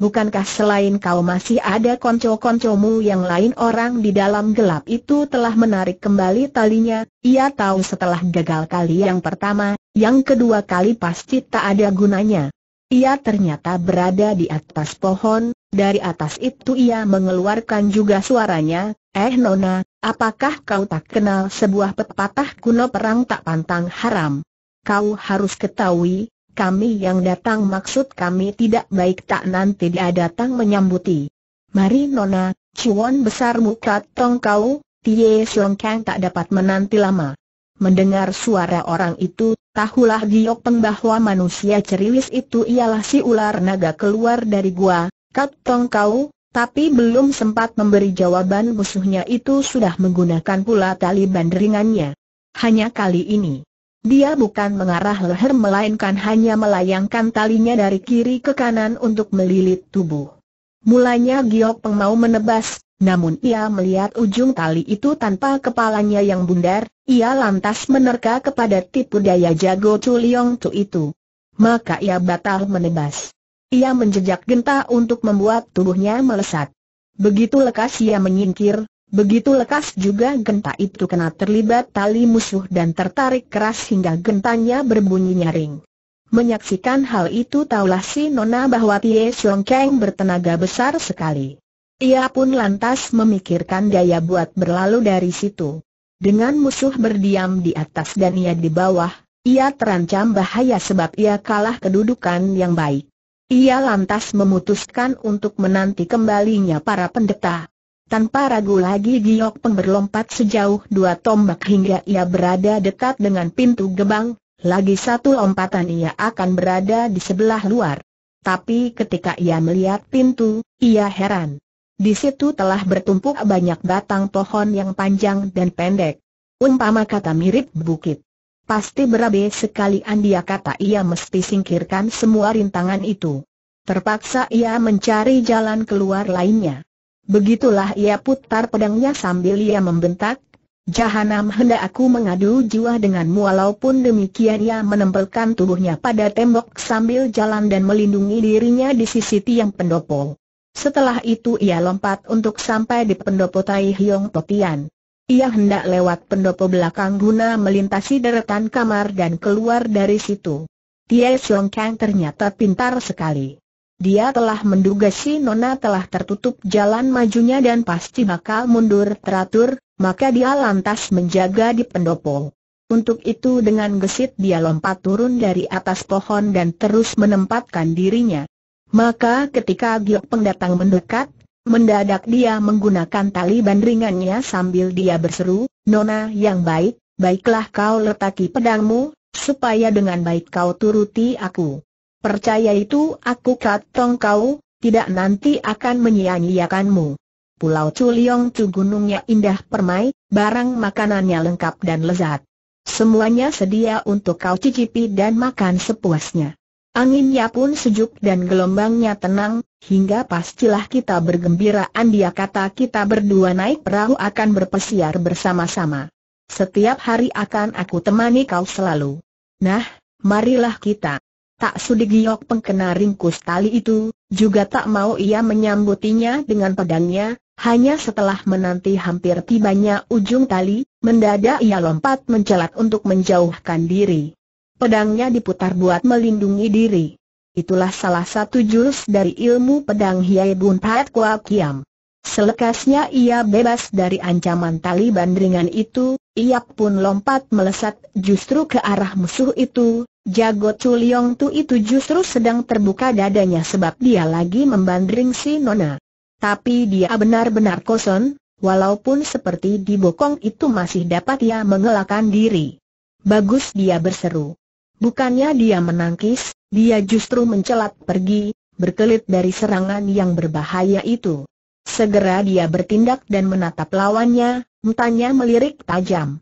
Bukankah selain kau masih ada konco-koncomu yang lain orang di dalam gelap itu telah menarik kembali talinya, ia tahu setelah gagal kali yang pertama, yang kedua kali pasti tak ada gunanya. Ia ternyata berada di atas pohon, dari atas itu ia mengeluarkan juga suaranya, Eh Nona, apakah kau tak kenal sebuah pepatah kuno perang tak pantang haram? Kau harus ketahui, kami yang datang maksud kami tidak baik tak nanti dia datang menyambuti. Mari Nona, cuan besar muka tongkau, kau, Tie Siong Kang tak dapat menanti lama. Mendengar suara orang itu, tahulah Giok Peng bahwa manusia ceriwis itu ialah si ular naga keluar dari gua, Kat Tong Kau, tapi belum sempat memberi jawaban musuhnya itu sudah menggunakan pula tali bandringannya. Hanya kali ini, dia bukan mengarah leher melainkan hanya melayangkan talinya dari kiri ke kanan untuk melilit tubuh. Mulanya Giok Peng mau menebas, namun ia melihat ujung tali itu tanpa kepalanya yang bundar, ia lantas menerka kepada tipu daya jago Chu Liong Tu itu. Maka ia batal menebas. Ia menjejak genta untuk membuat tubuhnya melesat. Begitu lekas ia menyingkir, Begitu lekas juga genta itu kena terlibat tali musuh dan tertarik keras hingga gentanya berbunyi nyaring. Menyaksikan hal itu taulah si Nona bahwa Tie Siong Kang bertenaga besar sekali. Ia pun lantas memikirkan daya buat berlalu dari situ. Dengan musuh berdiam di atas dan ia di bawah, ia terancam bahaya sebab ia kalah kedudukan yang baik. Ia lantas memutuskan untuk menanti kembalinya para pendeta. Tanpa ragu lagi Giok Peng berlompat sejauh dua tombak hingga ia berada dekat dengan pintu gebang, lagi satu lompatan ia akan berada di sebelah luar. Tapi ketika ia melihat pintu, ia heran. Di situ telah bertumpuk banyak batang pohon yang panjang dan pendek. Umpama kata mirip bukit. Pasti berabe sekali. Andiakata kata ia mesti singkirkan semua rintangan itu. Terpaksa ia mencari jalan keluar lainnya. Begitulah ia putar pedangnya sambil ia membentak, Jahanam hendak aku mengadu jiwa denganmu walaupun demikian ia menempelkan tubuhnya pada tembok sambil jalan dan melindungi dirinya di sisi tiang pendopo. Setelah itu ia lompat untuk sampai di pendopo Tai Hiong Potian. Ia hendak lewat pendopo belakang guna melintasi deretan kamar dan keluar dari situ. Tie Siong Kang ternyata pintar sekali. Dia telah menduga si Nona telah tertutup jalan majunya dan pasti bakal mundur teratur, maka dia lantas menjaga di pendopo. Untuk itu dengan gesit dia lompat turun dari atas pohon dan terus menempatkan dirinya. Maka ketika Giok pendatang mendekat, mendadak dia menggunakan tali bandringannya sambil dia berseru, Nona yang baik, baiklah kau letaki pedangmu, supaya dengan baik kau turuti aku. Percaya itu aku katong kau, tidak nanti akan menyia-nyiakanmu. Pulau Culiong tu gunungnya indah permai, barang makanannya lengkap dan lezat. Semuanya sedia untuk kau cicipi dan makan sepuasnya. Anginnya pun sejuk dan gelombangnya tenang, hingga pastilah kita bergembira andia kata kita berdua naik perahu akan berpesiar bersama-sama. Setiap hari akan aku temani kau selalu. Nah, marilah kita. Tak sudi giok pengkena ringkus tali itu, juga tak mau ia menyambutinya dengan pedangnya, hanya setelah menanti hampir tibanya ujung tali, mendadak ia lompat mencelat untuk menjauhkan diri. Pedangnya diputar buat melindungi diri. Itulah salah satu jurus dari ilmu pedang Hiai Bun Pat Kua Kiam. Selekasnya ia bebas dari ancaman tali bandringan itu, ia pun lompat melesat justru ke arah musuh itu, Jago Chuliong Tu itu justru sedang terbuka dadanya sebab dia lagi membandring si Nona. Tapi dia benar-benar kosong, walaupun seperti dibokong itu masih dapat ia mengelakkan diri. Bagus dia berseru. Bukannya dia menangkis, dia justru mencelat pergi, berkelit dari serangan yang berbahaya itu. Segera dia bertindak dan menatap lawannya, tanya melirik tajam.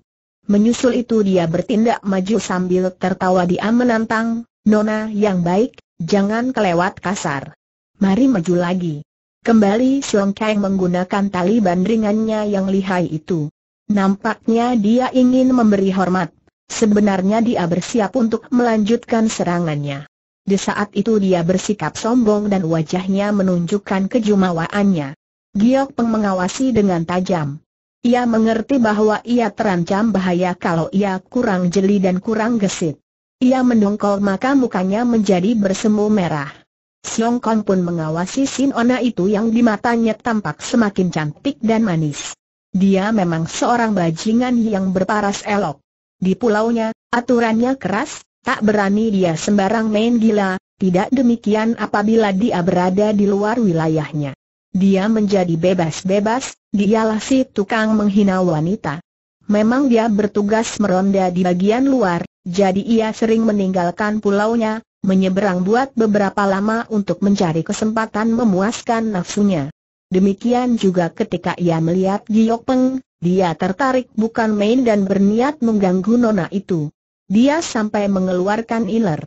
Menyusul itu dia bertindak maju sambil tertawa dia menantang, Nona yang baik, jangan kelewat kasar. Mari maju lagi. Kembali Siong Kang menggunakan tali bandringannya yang lihai itu. Nampaknya dia ingin memberi hormat. Sebenarnya dia bersiap untuk melanjutkan serangannya. Di saat itu dia bersikap sombong dan wajahnya menunjukkan kejumawaannya. Giok Peng mengawasi dengan tajam. Ia mengerti bahwa ia terancam bahaya kalau ia kurang jeli dan kurang gesit. Ia mendongkol maka mukanya menjadi bersemu merah. Siong Kong pun mengawasi Sin Ona itu yang di matanya tampak semakin cantik dan manis. Dia memang seorang bajingan yang berparas elok. Di pulaunya, aturannya keras, tak berani dia sembarang main gila, tidak demikian apabila dia berada di luar wilayahnya. Dia menjadi bebas-bebas, dialah si tukang menghina wanita. Memang dia bertugas meronda di bagian luar, jadi ia sering meninggalkan pulaunya, menyeberang buat beberapa lama untuk mencari kesempatan memuaskan nafsunya. Demikian juga ketika ia melihat Giok Peng, dia tertarik bukan main dan berniat mengganggu nona itu. Dia sampai mengeluarkan iler.